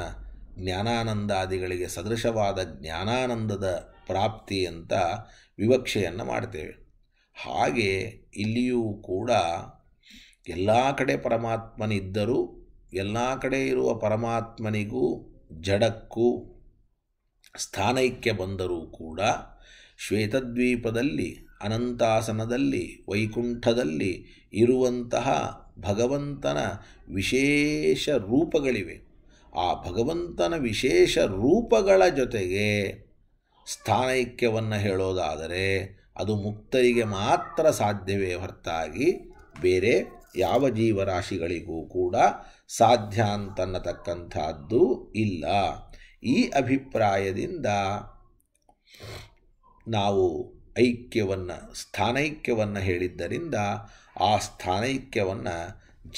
ಜ್ಞಾನಾನಂದಾದಿಗಳಿಗೆ ಸದೃಶವಾದ ಜ್ಞಾನಾನಂದದ ಪ್ರಾಪ್ತಿ ಅಂತ ವಿವಕ್ಷೆಯನ್ನು ಮಾಡ್ತೇವೆ ಹಾಗೆ ಇಲ್ಲಿಯೂ ಕೂಡ ಎಲ್ಲ ಕಡೆ ಪರಮಾತ್ಮನಿದ್ದರೂ ಎಲ್ಲ ಕಡೆ ಇರುವ ಪರಮಾತ್ಮನಿಗೂ ಜಡಕ್ಕೂ ಸ್ಥಾನೈಕ್ಯ ಬಂದರೂ ಕೂಡ ಶ್ವೇತದ್ವೀಪದಲ್ಲಿ ಅನಂತಾಸನದಲ್ಲಿ ವೈಕುಂಠದಲ್ಲಿ ಇರುವಂತಹ ಭಗವಂತನ ವಿಶೇಷ ರೂಪಗಳಿವೆ ಆ ಭಗವಂತನ ವಿಶೇಷ ರೂಪಗಳ ಜೊತೆಗೆ ಸ್ಥಾನೈಕ್ಯವನ್ನು ಹೇಳೋದಾದರೆ ಅದು ಮುಕ್ತರಿಗೆ ಮಾತ್ರ ಸಾಧ್ಯವೇ ಹೊರತಾಗಿ ಬೇರೆ ಯಾವ ಜೀವರಾಶಿಗಳಿಗೂ ಕೂಡ ಸಾಧ್ಯ ಅಂತನ್ನತಕ್ಕಂಥದ್ದು ಇಲ್ಲ ಈ ಅಭಿಪ್ರಾಯದಿಂದ ನಾವು ಐಕ್ಯವನ್ನು ಸ್ಥಾನೈಕ್ಯವನ್ನು ಹೇಳಿದ್ದರಿಂದ ಆ ಸ್ಥಾನೈಕ್ಯವನ್ನು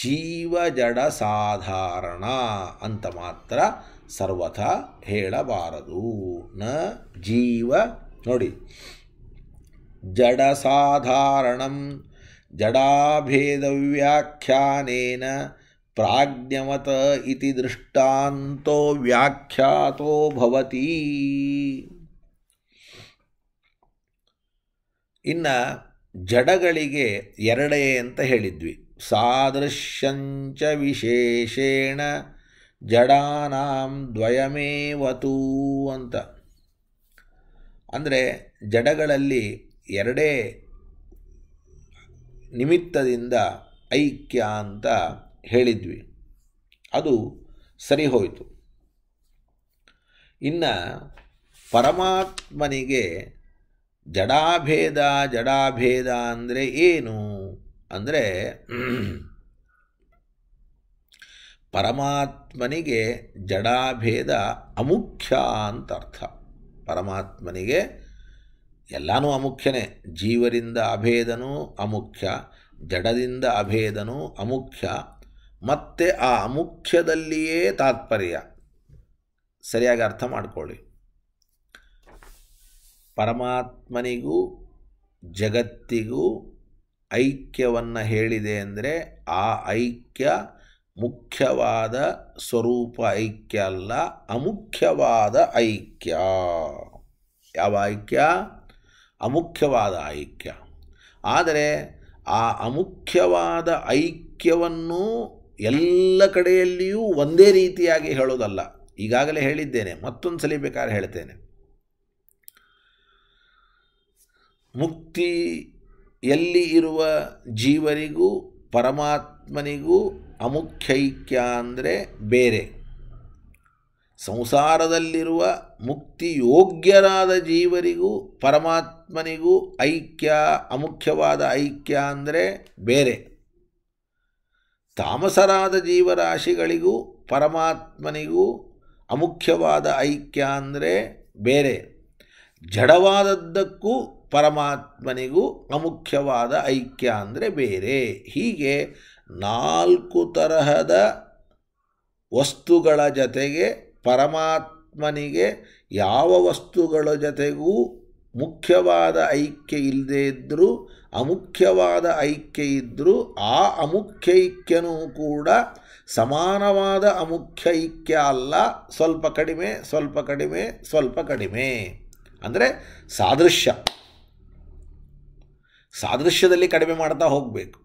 ಜೀವ ಜಡ ಸಾಧಾರಣ ಅಂತ ಮಾತ್ರ ಸರ್ವಥ ಹೇಳಬಾರದು ನ ಜೀವ ನೋಡಿ ಜಡ ಸಾಧಾರಣಂ ಜಡಾಭೇದವ್ಯಾಖ್ಯಾನೇನ ಪ್ರಾಜ್ಞವತ ಇತಿ ದೃಷ್ಟಾಂತೋ ವ್ಯಾಖ್ಯಾತೋ ಭವತಿ ಇನ್ನು ಜಡಗಳಿಗೆ ಎರಡೇ ಅಂತ ಹೇಳಿದ್ವಿ ಸಾದೃಶ್ಯಂಚ ವಿಶೇಷೇಣ ಜಡಾನಾಂ ದ್ವಯಮೇವತು ಅಂತ ಅಂದರೆ ಜಡಗಳಲ್ಲಿ ಎರಡೇ ನಿಮಿತ್ತದಿಂದ ಐಕ್ಯ ಅಂತ ಹೇಳಿದ್ವಿ ಅದು ಸರಿ ಹೋಯಿತು ಇನ್ನು ಪರಮಾತ್ಮನಿಗೆ ಜಡಾಭೇದ ಜಡಾಭೇದ ಅಂದರೆ ಏನು ಅಂದರೆ ಪರಮಾತ್ಮನಿಗೆ ಜಡಾಭೇದ ಅಮುಖ್ಯ ಅಂತ ಅರ್ಥ ಪರಮಾತ್ಮನಿಗೆ ಎಲ್ಲನೂ ಅಮುಖ್ಯನೇ ಜೀವರಿಂದ ಅಭೇದನೂ ಅಮುಖ್ಯ ಜಡದಿಂದ ಅಭೇದನೂ ಅಮುಖ್ಯ ಮತ್ತು ಆ ಅಮುಖ್ಯದಲ್ಲಿಯೇ ತಾತ್ಪರ್ಯ ಸರಿಯಾಗಿ ಅರ್ಥ ಮಾಡಿಕೊಳ್ಳಿ ಪರಮಾತ್ಮನಿಗೂ ಜಗತ್ತಿಗೂ ಐಕ್ಯವನ್ನು ಹೇಳಿದೆ ಅಂದರೆ ಆ ಐಕ್ಯ ಮುಖ್ಯವಾದ ಸ್ವರೂಪ ಐಕ್ಯ ಅಲ್ಲ ಅಮುಖ್ಯವಾದ ಐಕ್ಯ ಯಾವ ಐಕ್ಯ ಅಮುಖ್ಯವಾದ ಐಕ್ಯ ಆದರೆ ಆ ಅಮುಖ್ಯವಾದ ಐಕ್ಯವನ್ನು ಎಲ್ಲ ಕಡೆಯಲ್ಲಿಯೂ ಒಂದೇ ರೀತಿಯಾಗಿ ಹೇಳೋದಲ್ಲ ಈಗಾಗಲೇ ಹೇಳಿದ್ದೇನೆ ಮತ್ತೊಂದು ಸಲ ಬೇಕಾದ್ರೆ ಹೇಳ್ತೇನೆ ಮುಕ್ತಿ ಎಲ್ಲಿ ಇರುವ ಜೀವರಿಗೂ ಪರಮಾತ್ಮನಿಗೂ ಅಮುಖ್ಯೈಕ್ಯ ಅಂದರೆ ಬೇರೆ ಸಂಸಾರದಲ್ಲಿರುವ ಮುಕ್ತಿಯೋಗ್ಯರಾದ ಜೀವರಿಗೂ ಪರಮಾತ್ಮನಿಗೂ ಐಕ್ಯ ಅಮುಖ್ಯವಾದ ಐಕ್ಯ ಅಂದರೆ ಬೇರೆ ತಾಮಸರಾದ ಜೀವರಾಶಿಗಳಿಗೂ ಪರಮಾತ್ಮನಿಗೂ ಅಮುಖ್ಯವಾದ ಐಕ್ಯ ಅಂದರೆ ಬೇರೆ ಜಡವಾದದ್ದಕ್ಕೂ ಪರಮಾತ್ಮನಿಗೂ ಅಮುಖ್ಯವಾದ ಐಕ್ಯ ಅಂದರೆ ಬೇರೆ ಹೀಗೆ ನಾಲ್ಕು ತರಹದ ವಸ್ತುಗಳ ಜೊತೆಗೆ ಪರಮಾತ್ಮನಿಗೆ ಯಾವ ವಸ್ತುಗಳ ಜೊತೆಗೂ ಮುಖ್ಯವಾದ ಐಕ್ಯ ಇಲ್ಲದೇ ಇದ್ದರೂ ಅಮುಖ್ಯವಾದ ಐಕ್ಯ ಇದ್ದರೂ ಆ ಅಮುಖ್ಯ ಐಕ್ಯನೂ ಕೂಡ ಸಮಾನವಾದ ಅಮುಖ್ಯ ಐಕ್ಯ ಅಲ್ಲ ಸ್ವಲ್ಪ ಕಡಿಮೆ ಸ್ವಲ್ಪ ಕಡಿಮೆ ಸ್ವಲ್ಪ ಕಡಿಮೆ ಅಂದರೆ ಸಾದೃಶ್ಯ ಸಾದೃಶ್ಯದಲ್ಲಿ ಕಡಿಮೆ ಮಾಡ್ತಾ ಹೋಗಬೇಕು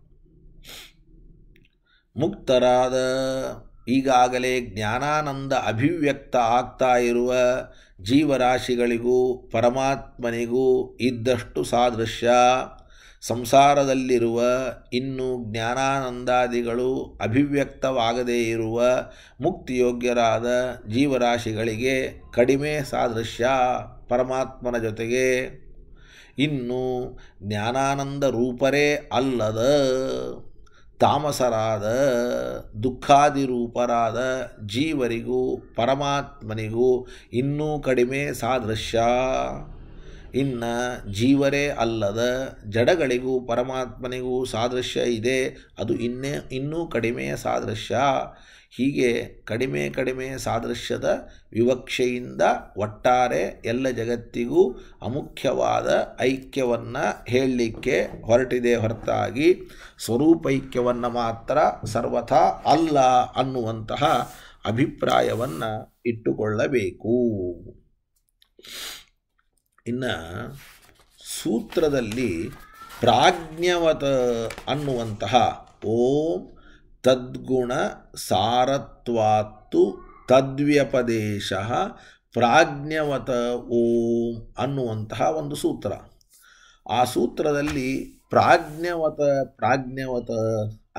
ಮುಕ್ತರಾದ ಈಗಾಗಲೇ ಜ್ಞಾನಾನಂದ ಅಭಿವ್ಯಕ್ತ ಆಗ್ತಾ ಇರುವ ಜೀವರಾಶಿಗಳಿಗೂ ಪರಮಾತ್ಮನಿಗೂ ಇದ್ದಷ್ಟು ಸಾದೃಶ್ಯ ಸಂಸಾರದಲ್ಲಿರುವ ಇನ್ನೂ ಜ್ಞಾನಾನಂದಾದಿಗಳು ಅಭಿವ್ಯಕ್ತವಾಗದೇ ಇರುವ ಮುಕ್ತಿಯೋಗ್ಯರಾದ ಜೀವರಾಶಿಗಳಿಗೆ ಕಡಿಮೆ ಸಾದೃಶ್ಯ ಪರಮಾತ್ಮನ ಜೊತೆಗೆ ಇನ್ನು ಜ್ಞಾನಾನಂದ ರೂಪರೇ ಅಲ್ಲದ ತಾಮಸರಾದ ದುಃಖಾದಿ ರೂಪರಾದ ಜೀವರಿಗೂ ಪರಮಾತ್ಮನಿಗೂ ಇನ್ನೂ ಕಡಿಮೆ ಸಾದೃಶ್ಯ ಇನ್ನು ಜೀವರೇ ಅಲ್ಲದ ಜಡಗಳಿಗೂ ಪರಮಾತ್ಮನಿಗೂ ಸಾದೃಶ್ಯ ಇದೆ ಅದು ಇನ್ನೇ ಇನ್ನೂ ಕಡಿಮೆಯ ಸಾದೃಶ್ಯ ಹೀಗೆ ಕಡಿಮೆ ಕಡಿಮೆ ಸಾದೃಶ್ಯದ ವಿವಕ್ಷೆಯಿಂದ ಒಟ್ಟಾರೆ ಎಲ್ಲ ಜಗತ್ತಿಗೂ ಅಮುಖ್ಯವಾದ ಐಕ್ಯವನ್ನು ಹೇಳಲಿಕ್ಕೆ ಹೊರಟಿದೆ ಹೊರತಾಗಿ ಸ್ವರೂಪೈಕ್ಯವನ್ನು ಮಾತ್ರ ಸರ್ವಥಾ ಅಲ್ಲ ಅನ್ನುವಂತಹ ಅಭಿಪ್ರಾಯವನ್ನು ಇಟ್ಟುಕೊಳ್ಳಬೇಕು ಇನ್ನು ಸೂತ್ರದಲ್ಲಿ ಪ್ರಾಜ್ಞವತ ಅನ್ನುವಂತಹ ಓಂ ತದ್ಗುಣ ಸಾರತ್ವಾತ್ತು ತದ್ವ್ಯಪದೇಶ ಪ್ರಾಜ್ಞವತ ಓಂ ಅನ್ನುವಂತಹ ಒಂದು ಸೂತ್ರ ಆ ಸೂತ್ರದಲ್ಲಿ ಪ್ರಾಜ್ಞವತ ಪ್ರಾಜ್ಞವತ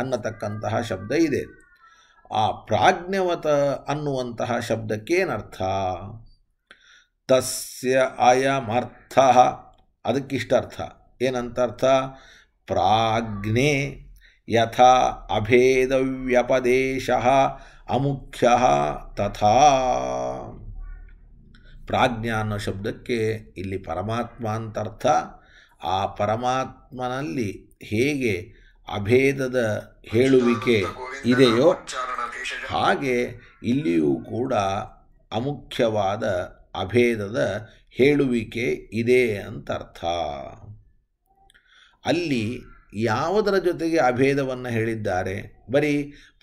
ಅನ್ನತಕ್ಕಂತಹ ಶಬ್ದ ಇದೆ ಆ ಪ್ರಾಜ್ಞವತ ಅನ್ನುವಂತಹ ಶಬ್ದಕ್ಕೇನರ್ಥ ತಸ್ಯ ಅಯಮರ್ಥ ಅದಕ್ಕಿಷ್ಟರ್ಥ ಏನಂತರ್ಥ ಪ್ರಾಜ್ಞೆ ಯಥಾ ಅಭೇದವ್ಯಪದೇಶ ಅಮುಖ್ಯ ತಥಾ ಪ್ರಾಜ್ಞ ಅನ್ನೋ ಶಬ್ದಕ್ಕೆ ಇಲ್ಲಿ ಪರಮಾತ್ಮ ಅಂತರ್ಥ ಆ ಪರಮಾತ್ಮನಲ್ಲಿ ಹೇಗೆ ಅಭೇದದ ಹೇಳುವಿಕೆ ಇದೆಯೋ ಹಾಗೆ ಇಲ್ಲಿಯೂ ಕೂಡ ಅಮುಖ್ಯವಾದ ಅಭೇದದ ಹೇಳುವಿಕೆ ಇದೆ ಅಂತರ್ಥ ಅಲ್ಲಿ ಯಾವುದರ ಜೊತೆಗೆ ಅಭೇದವನ್ನು ಹೇಳಿದ್ದಾರೆ ಬರೀ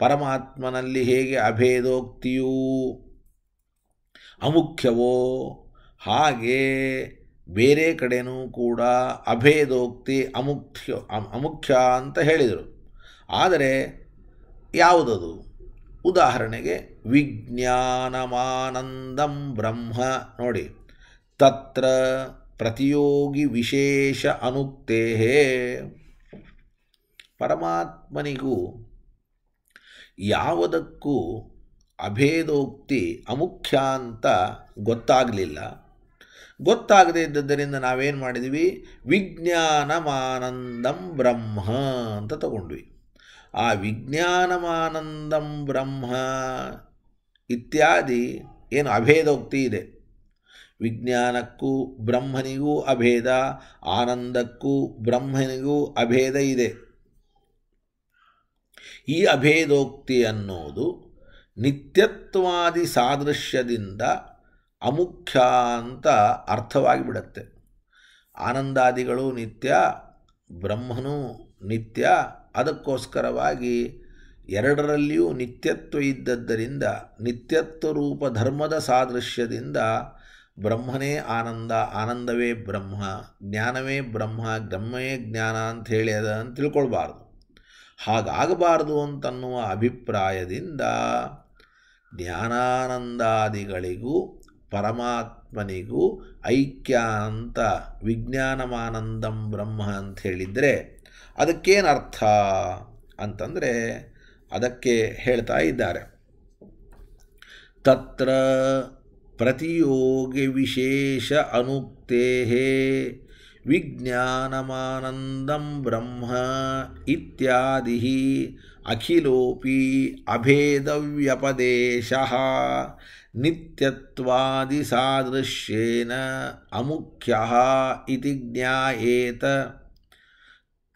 ಪರಮಾತ್ಮನಲ್ಲಿ ಹೇಗೆ ಅಭೇದೋಕ್ತಿಯೂ ಅಮುಖ್ಯವೋ ಹಾಗೆ ಬೇರೆ ಕಡೆಯೂ ಕೂಡ ಅಭೇದೋಕ್ತಿ ಅಮುಖ್ಯ ಅಮುಖ್ಯ ಅಂತ ಹೇಳಿದರು ಆದರೆ ಯಾವುದದು ಉದಾಹರಣೆಗೆ ವಿಜ್ಞಾನಮಾನಂದಂ ಬ್ರಹ್ಮ ನೋಡಿ ತತ್ರ ಪ್ರತಿಯೋಗಿ ವಿಶೇಷ ಅನುಕ್ತೇ ಪರಮಾತ್ಮನಿಗೂ ಯಾವುದಕ್ಕೂ ಅಭೇದೋಕ್ತಿ ಅಮುಖ್ಯ ಅಂತ ಗೊತ್ತಾಗಲಿಲ್ಲ ಗೊತ್ತಾಗದೇ ಇದ್ದದ್ದರಿಂದ ನಾವೇನು ಮಾಡಿದ್ವಿ ವಿಜ್ಞಾನಮಾನಂದಂ ಬ್ರಹ್ಮ ಅಂತ ತಗೊಂಡ್ವಿ ಆ ವಿಜ್ಞಾನಮಾನಂದಂ ಬ್ರಹ್ಮ ಇತ್ಯಾದಿ ಏನು ಅಭೇದೋಕ್ತಿ ಇದೆ ವಿಜ್ಞಾನಕ್ಕೂ ಬ್ರಹ್ಮನಿಗೂ ಅಭೇದ ಆನಂದಕ್ಕೂ ಬ್ರಹ್ಮನಿಗೂ ಅಭೇದ ಇದೆ ಈ ಅಭೇದೋಕ್ತಿ ಅನ್ನೋದು ನಿತ್ಯತ್ವಾದಿ ಸಾದೃಶ್ಯದಿಂದ ಅಮುಖ್ಯ ಅಂತ ಅರ್ಥವಾಗಿ ಬಿಡತ್ತೆ ಆನಂದಾದಿಗಳು ನಿತ್ಯ ಬ್ರಹ್ಮನೂ ನಿತ್ಯ ಅದಕ್ಕೋಸ್ಕರವಾಗಿ ಎರಡರಲ್ಲಿಯೂ ನಿತ್ಯತ್ವ ಇದ್ದದ್ದರಿಂದ ನಿತ್ಯತ್ವ ರೂಪ ಧರ್ಮದ ಸಾದೃಶ್ಯದಿಂದ ಬ್ರಹ್ಮನೇ ಆನಂದ ಆನಂದವೇ ಬ್ರಹ್ಮ ಜ್ಞಾನವೇ ಬ್ರಹ್ಮ ಬ್ರಹ್ಮವೇ ಜ್ಞಾನ ಅಂತ ಹೇಳಿ ಅದನ್ನು ತಿಳ್ಕೊಳ್ಬಾರ್ದು ಹಾಗಾಗಬಾರದು ಅಂತನ್ನುವ ಅಭಿಪ್ರಾಯದಿಂದ ಜ್ಞಾನಾನಂದಾದಿಗಳಿಗೂ ಪರಮಾತ್ಮನಿಗೂ ಐಕ್ಯ ಅಂತ ವಿಜ್ಞಾನಮಾನಂದಂ ಬ್ರಹ್ಮ ಅಂತ ಹೇಳಿದರೆ ಅದಕ್ಕೇನರ್ಥ ಅಂತಂದರೆ ಅದಕ್ಕೆ ಹೇಳ್ತಾ ಇದ್ದಾರೆ ತತ್ರ ಪ್ರತಿಯೋಗಿ ವಿಶೇಷ ಅನುಕ್ತೇ ವಿಜ್ಞಾನಮಾನಂದಂ ಬ್ರಹ್ಮ ಇತ್ಯಾದಿ ಅಖಿಲೋಪಿ ಅಭೇದವ್ಯಪದೇಶ ನಿತ್ಯತ್ವಾದಿ ಸಾದೃಶ್ಯೇನ ಅಮುಖ್ಯ ಇತಿ ತನ್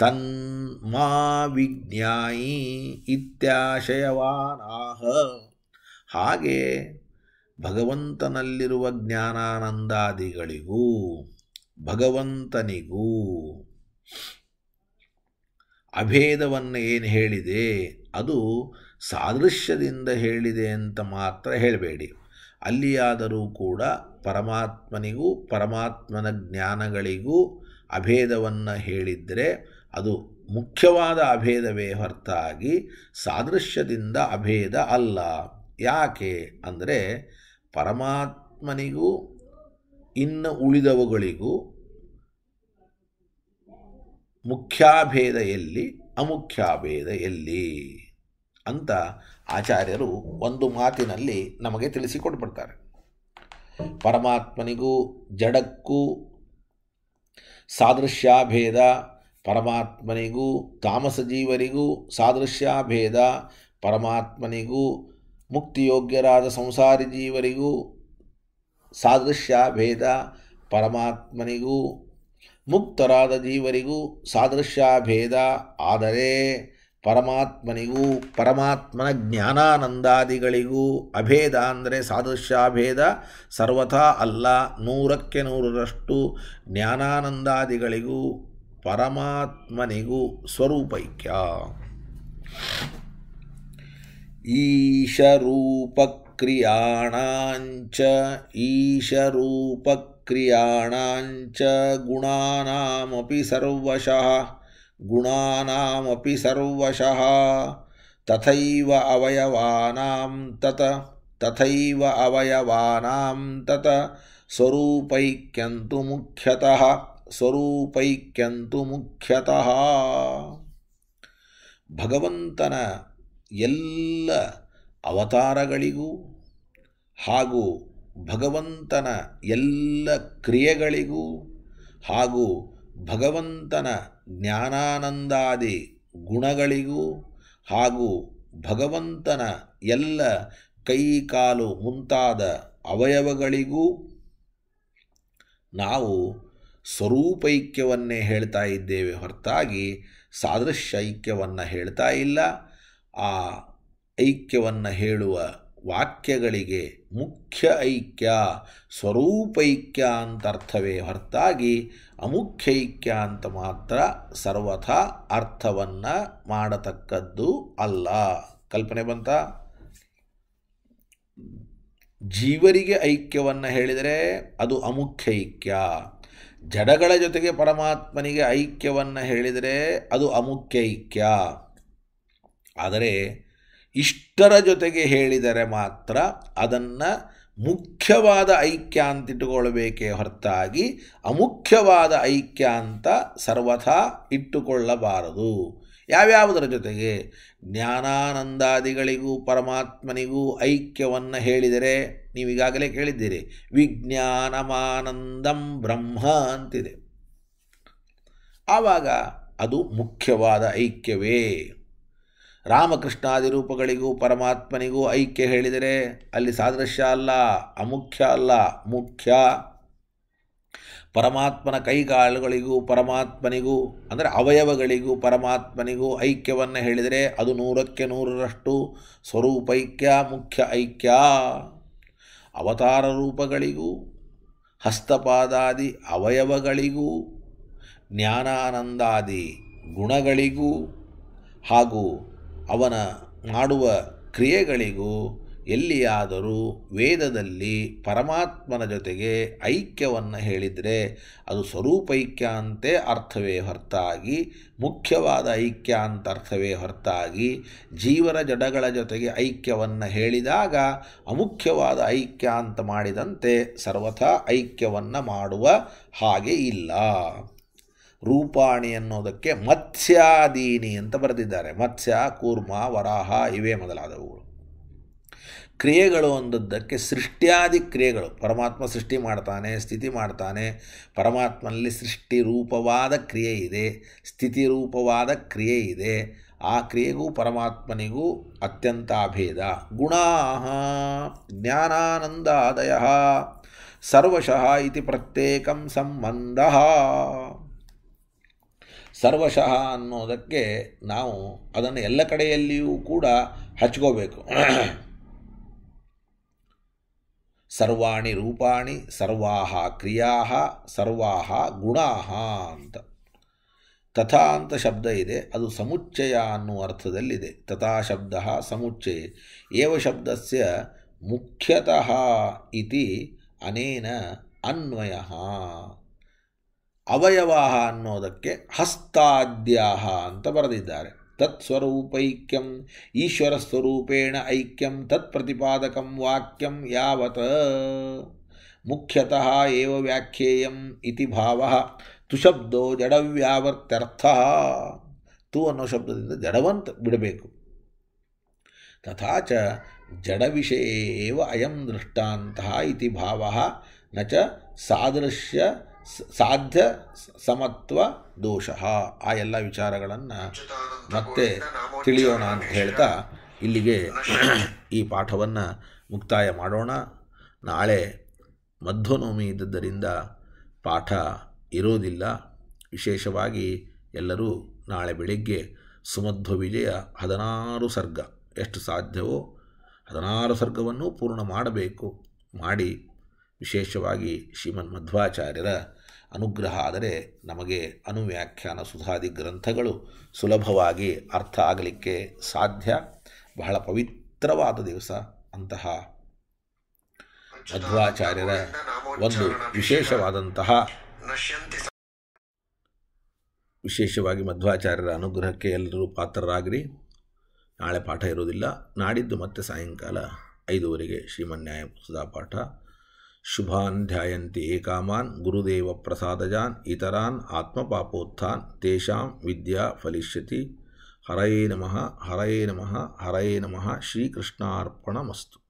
ತನ್ಮಾ ವಿಜ್ಞಾಯಿ ಇತ್ಯಾಶಯವಾನಾಹ ಹಾಗೆ ಭಗವಂತನಲ್ಲಿರುವ ಜ್ಞಾನಾನಂದಾದಿಗಳಿಗೂ ಭಗವಂತನಿಗೂ ಅಭೇದವನ್ನು ಏನು ಹೇಳಿದೆ ಅದು ಸಾದೃಶ್ಯದಿಂದ ಹೇಳಿದೆ ಅಂತ ಮಾತ್ರ ಹೇಳಬೇಡಿ ಅಲ್ಲಿಯಾದರೂ ಕೂಡ ಪರಮಾತ್ಮನಿಗೂ ಪರಮಾತ್ಮನ ಜ್ಞಾನಗಳಿಗೂ ಅಭೇದವನ್ನು ಹೇಳಿದರೆ ಅದು ಮುಖ್ಯವಾದ ಅಭೇದವೇ ಹೊರತಾಗಿ ಸಾದೃಶ್ಯದಿಂದ ಅಭೇದ ಅಲ್ಲ ಯಾಕೆ ಅಂದರೆ ಪರಮಾತ್ಮನಿಗೂ ಇನ್ನು ಉಳಿದವುಗಳಿಗೂ ಮುಖ್ಯಾಭೇದ ಎಲ್ಲಿ ಅಮುಖ್ಯಾಭೇದ ಎಲ್ಲಿ ಅಂತ ಆಚಾರ್ಯರು ಒಂದು ಮಾತಿನಲ್ಲಿ ನಮಗೆ ತಿಳಿಸಿಕೊಟ್ಬಿಡ್ತಾರೆ ಪರಮಾತ್ಮನಿಗೂ ಜಡಕ್ಕೂ ಸಾದೃಶ್ಯಾಭೇದ ಪರಮಾತ್ಮನಿಗೂ ತಾಮಸ ಜೀವರಿಗೂ ಸಾದೃಶ್ಯಾಭೇದ ಪರಮಾತ್ಮನಿಗೂ ಮುಕ್ತಿಯೋಗ್ಯರಾದ ಸಂಸಾರಿ ಜೀವರಿಗೂ ಸಾದೃಶ್ಯ ಭೇದ ಪರಮಾತ್ಮನಿಗೂ ಮುಕ್ತರಾದ ಜೀವರಿಗೂ ಸಾದೃಶ್ಯ ಭೇದ ಆದರೆ ಪರಮಾತ್ಮನಿಗೂ ಪರಮಾತ್ಮನ ಜ್ಞಾನಾನಂದಾದಿಗಳಿಗೂ ಅಭೇದ ಅಂದರೆ ಭೇದ ಸರ್ವಥಾ ಅಲ್ಲ ನೂರಕ್ಕೆ ನೂರರಷ್ಟು ಜ್ಞಾನಾನಂದಾದಿಗಳಿಗೂ ಪರಮಾತ್ಮನಿಗೂ ಸ್ವರೂಪೈಕ್ಯ ಈಶರೂಪಕ್ ಕ್ರಿಯಾಣಾಂಚ ಈಶರೂಪಕ್ರಿಯಾಣಾಂಚ ಗುಣಾನಾಮಪಿ ಸರ್ವಶಃ ಗುಣಾನಾಮಪಿ ಸರ್ವಶಃ ತಥೈವ ಅವಯವಾನಾಂ ತತ ತಥೈವ ಅವಯವಾನಾಂ ತತ ಸ್ವರೂಪೈಕ್ಯಂತು ಮುಖ್ಯತಃ ಸ್ವರೂಪೈಕ್ಯಂತು ಮುಖ್ಯತಃ ಭಗವಂತನ ಎಲ್ಲ ಅವತಾರಗಳಿಗೂ ಹಾಗೂ ಭಗವಂತನ ಎಲ್ಲ ಕ್ರಿಯೆಗಳಿಗೂ ಹಾಗೂ ಭಗವಂತನ ಜ್ಞಾನಾನಂದಾದಿ ಗುಣಗಳಿಗೂ ಹಾಗೂ ಭಗವಂತನ ಎಲ್ಲ ಕೈಕಾಲು ಮುಂತಾದ ಅವಯವಗಳಿಗೂ ನಾವು ಸ್ವರೂಪೈಕ್ಯವನ್ನೇ ಹೇಳ್ತಾ ಇದ್ದೇವೆ ಹೊರತಾಗಿ ಸಾದೃಶ್ಯ ಐಕ್ಯವನ್ನು ಹೇಳ್ತಾ ಇಲ್ಲ ಆ ಐಕ್ಯವನ್ನು ಹೇಳುವ ವಾಕ್ಯಗಳಿಗೆ ಮುಖ್ಯ ಐಕ್ಯ ಸ್ವರೂಪೈಕ್ಯ ಅಂತ ಅರ್ಥವೇ ಹೊರತಾಗಿ ಅಮುಖ್ಯ ಐಕ್ಯ ಅಂತ ಮಾತ್ರ ಸರ್ವಥ ಅರ್ಥವನ್ನು ಮಾಡತಕ್ಕದ್ದು ಅಲ್ಲ ಕಲ್ಪನೆ ಬಂತ ಜೀವರಿಗೆ ಐಕ್ಯವನ್ನು ಹೇಳಿದರೆ ಅದು ಅಮುಖ್ಯ ಐಕ್ಯ ಜಡಗಳ ಜೊತೆಗೆ ಪರಮಾತ್ಮನಿಗೆ ಐಕ್ಯವನ್ನು ಹೇಳಿದರೆ ಅದು ಅಮುಖ್ಯ ಐಕ್ಯ ಆದರೆ ಇಷ್ಟರ ಜೊತೆಗೆ ಹೇಳಿದರೆ ಮಾತ್ರ ಅದನ್ನು ಮುಖ್ಯವಾದ ಐಕ್ಯ ಅಂತಿಟ್ಟುಕೊಳ್ಳಬೇಕೇ ಹೊರತಾಗಿ ಅಮುಖ್ಯವಾದ ಐಕ್ಯ ಅಂತ ಸರ್ವಥಾ ಇಟ್ಟುಕೊಳ್ಳಬಾರದು ಯಾವ್ಯಾವುದರ ಜೊತೆಗೆ ಜ್ಞಾನಾನಂದಾದಿಗಳಿಗೂ ಪರಮಾತ್ಮನಿಗೂ ಐಕ್ಯವನ್ನು ಹೇಳಿದರೆ ನೀವೀಗಾಗಲೇ ಕೇಳಿದ್ದೀರಿ ವಿಜ್ಞಾನಮಾನಂದಂ ಬ್ರಹ್ಮ ಅಂತಿದೆ ಆವಾಗ ಅದು ಮುಖ್ಯವಾದ ಐಕ್ಯವೇ ರಾಮಕೃಷ್ಣಾದಿ ರೂಪಗಳಿಗೂ ಪರಮಾತ್ಮನಿಗೂ ಐಕ್ಯ ಹೇಳಿದರೆ ಅಲ್ಲಿ ಸಾದೃಶ್ಯ ಅಲ್ಲ ಅಮುಖ್ಯ ಅಲ್ಲ ಮುಖ್ಯ ಪರಮಾತ್ಮನ ಕೈಗಾಲುಗಳಿಗೂ ಪರಮಾತ್ಮನಿಗೂ ಅಂದರೆ ಅವಯವಗಳಿಗೂ ಪರಮಾತ್ಮನಿಗೂ ಐಕ್ಯವನ್ನು ಹೇಳಿದರೆ ಅದು ನೂರಕ್ಕೆ ನೂರರಷ್ಟು ಸ್ವರೂಪೈಕ್ಯ ಮುಖ್ಯ ಐಕ್ಯ ಅವತಾರ ರೂಪಗಳಿಗೂ ಹಸ್ತಪಾದಾದಿ ಅವಯವಗಳಿಗೂ ಜ್ಞಾನಾನಂದಾದಿ ಗುಣಗಳಿಗೂ ಹಾಗೂ ಅವನ ಮಾಡುವ ಕ್ರಿಯೆಗಳಿಗೂ ಎಲ್ಲಿಯಾದರೂ ವೇದದಲ್ಲಿ ಪರಮಾತ್ಮನ ಜೊತೆಗೆ ಐಕ್ಯವನ್ನು ಹೇಳಿದರೆ ಅದು ಸ್ವರೂಪೈಕ್ಯ ಅಂತೆ ಅರ್ಥವೇ ಹೊರತಾಗಿ ಮುಖ್ಯವಾದ ಐಕ್ಯ ಅಂತ ಅರ್ಥವೇ ಹೊರತಾಗಿ ಜೀವನ ಜಡಗಳ ಜೊತೆಗೆ ಐಕ್ಯವನ್ನು ಹೇಳಿದಾಗ ಅಮುಖ್ಯವಾದ ಐಕ್ಯ ಅಂತ ಮಾಡಿದಂತೆ ಸರ್ವಥಾ ಐಕ್ಯವನ್ನು ಮಾಡುವ ಹಾಗೆ ಇಲ್ಲ ರೂಪಾಣಿ ಅನ್ನೋದಕ್ಕೆ ಮತ್ಸ್ಯಾದೀನಿ ಅಂತ ಬರೆದಿದ್ದಾರೆ ಮತ್ಸ್ಯ ಕೂರ್ಮ ವರಾಹ ಇವೇ ಮೊದಲಾದವುಗಳು ಕ್ರಿಯೆಗಳು ಅಂದದ್ದಕ್ಕೆ ಸೃಷ್ಟಿಯಾದಿ ಕ್ರಿಯೆಗಳು ಪರಮಾತ್ಮ ಸೃಷ್ಟಿ ಮಾಡ್ತಾನೆ ಸ್ಥಿತಿ ಮಾಡ್ತಾನೆ ಪರಮಾತ್ಮನಲ್ಲಿ ಸೃಷ್ಟಿ ರೂಪವಾದ ಕ್ರಿಯೆ ಇದೆ ಸ್ಥಿತಿ ರೂಪವಾದ ಕ್ರಿಯೆ ಇದೆ ಆ ಕ್ರಿಯೆಗೂ ಪರಮಾತ್ಮನಿಗೂ ಅತ್ಯಂತ ಅಭೇದ ಗುಣಾ ಜ್ಞಾನಾನಂದಾದಯ ಸರ್ವಶಃ ಇತಿ ಪ್ರತ್ಯೇಕಂ ಸಂಬಂಧ ಸರ್ವಶಃ ಅನ್ನೋದಕ್ಕೆ ನಾವು ಅದನ್ನು ಎಲ್ಲ ಕಡೆಯಲ್ಲಿಯೂ ಕೂಡ ಹಚ್ಕೋಬೇಕು ಸರ್ವಾಣಿ ರೂಪಾಣಿ ಸರ್ವಾಹ ಕ್ರಿಯಾ ಸರ್ವಾಹ ಗುಣಾಹ ಅಂತ ತಥಾ ಅಂತ ಶಬ್ದ ಇದೆ ಅದು ಸಮುಚ್ಚಯ ಅನ್ನುವ ಅರ್ಥದಲ್ಲಿದೆ ತಥಾ ಶಬ್ದ ಸಮುಚ್ಚಯ ಏವ ಶಬ್ದಸ್ಯ ಮುಖ್ಯತಃ ಇತಿ ಅನೇನ ಅನ್ವಯ अवयव अोदे हस्ताद्या अंत बरद्दारे तत्स्वरूपक्यं ईश्वर स्वरूपेण ऐक्यं तत्प्रतिपादक वाक्यं यावत् मुख्यतः व्याख्येय भाव इति भावः तुशब्दो जडव्यावर्त्यर्थः तु अनो शब्ददिन जडवंत बिडबेकु तथा च विषय अयम अयं भाव न च ಸಾಧ್ಯ ಸಮತ್ವ ದೋಷ ಆ ಎಲ್ಲ ವಿಚಾರಗಳನ್ನು ಮತ್ತೆ ತಿಳಿಯೋಣ ಅಂತ ಹೇಳ್ತಾ ಇಲ್ಲಿಗೆ ಈ ಪಾಠವನ್ನು ಮುಕ್ತಾಯ ಮಾಡೋಣ ನಾಳೆ ಮಧ್ವನೋಮಿ ಇದ್ದದ್ದರಿಂದ ಪಾಠ ಇರೋದಿಲ್ಲ ವಿಶೇಷವಾಗಿ ಎಲ್ಲರೂ ನಾಳೆ ಬೆಳಿಗ್ಗೆ ಸುಮಧ್ವ ವಿಜಯ ಹದಿನಾರು ಸರ್ಗ ಎಷ್ಟು ಸಾಧ್ಯವೋ ಹದಿನಾರು ಸರ್ಗವನ್ನು ಪೂರ್ಣ ಮಾಡಬೇಕು ಮಾಡಿ ವಿಶೇಷವಾಗಿ ಶ್ರೀಮನ್ ಮಧ್ವಾಚಾರ್ಯರ ಅನುಗ್ರಹ ಆದರೆ ನಮಗೆ ಅನುವ್ಯಾಖ್ಯಾನ ಸುಧಾದಿ ಗ್ರಂಥಗಳು ಸುಲಭವಾಗಿ ಅರ್ಥ ಆಗಲಿಕ್ಕೆ ಸಾಧ್ಯ ಬಹಳ ಪವಿತ್ರವಾದ ದಿವಸ ಅಂತಹ ಮಧ್ವಾಚಾರ್ಯರ ಒಂದು ವಿಶೇಷವಾದಂತಹ ವಿಶೇಷವಾಗಿ ಮಧ್ವಾಚಾರ್ಯರ ಅನುಗ್ರಹಕ್ಕೆ ಎಲ್ಲರೂ ಪಾತ್ರರಾಗಿರಿ ನಾಳೆ ಪಾಠ ಇರುವುದಿಲ್ಲ ನಾಡಿದ್ದು ಮತ್ತೆ ಸಾಯಂಕಾಲ ಐದುವರೆಗೆ ಶ್ರೀಮನ್ಯಾಯ ಸುಧಾ ಪಾಠ ध्यायन्ति एकामान गुरुदेव प्रसादजान इतरान आत्मपापोत्थान तेषां विद्या फलिष्यति हरये नमः हरये नमः हरये नमः श्रीकृष्णार्पणमस्तु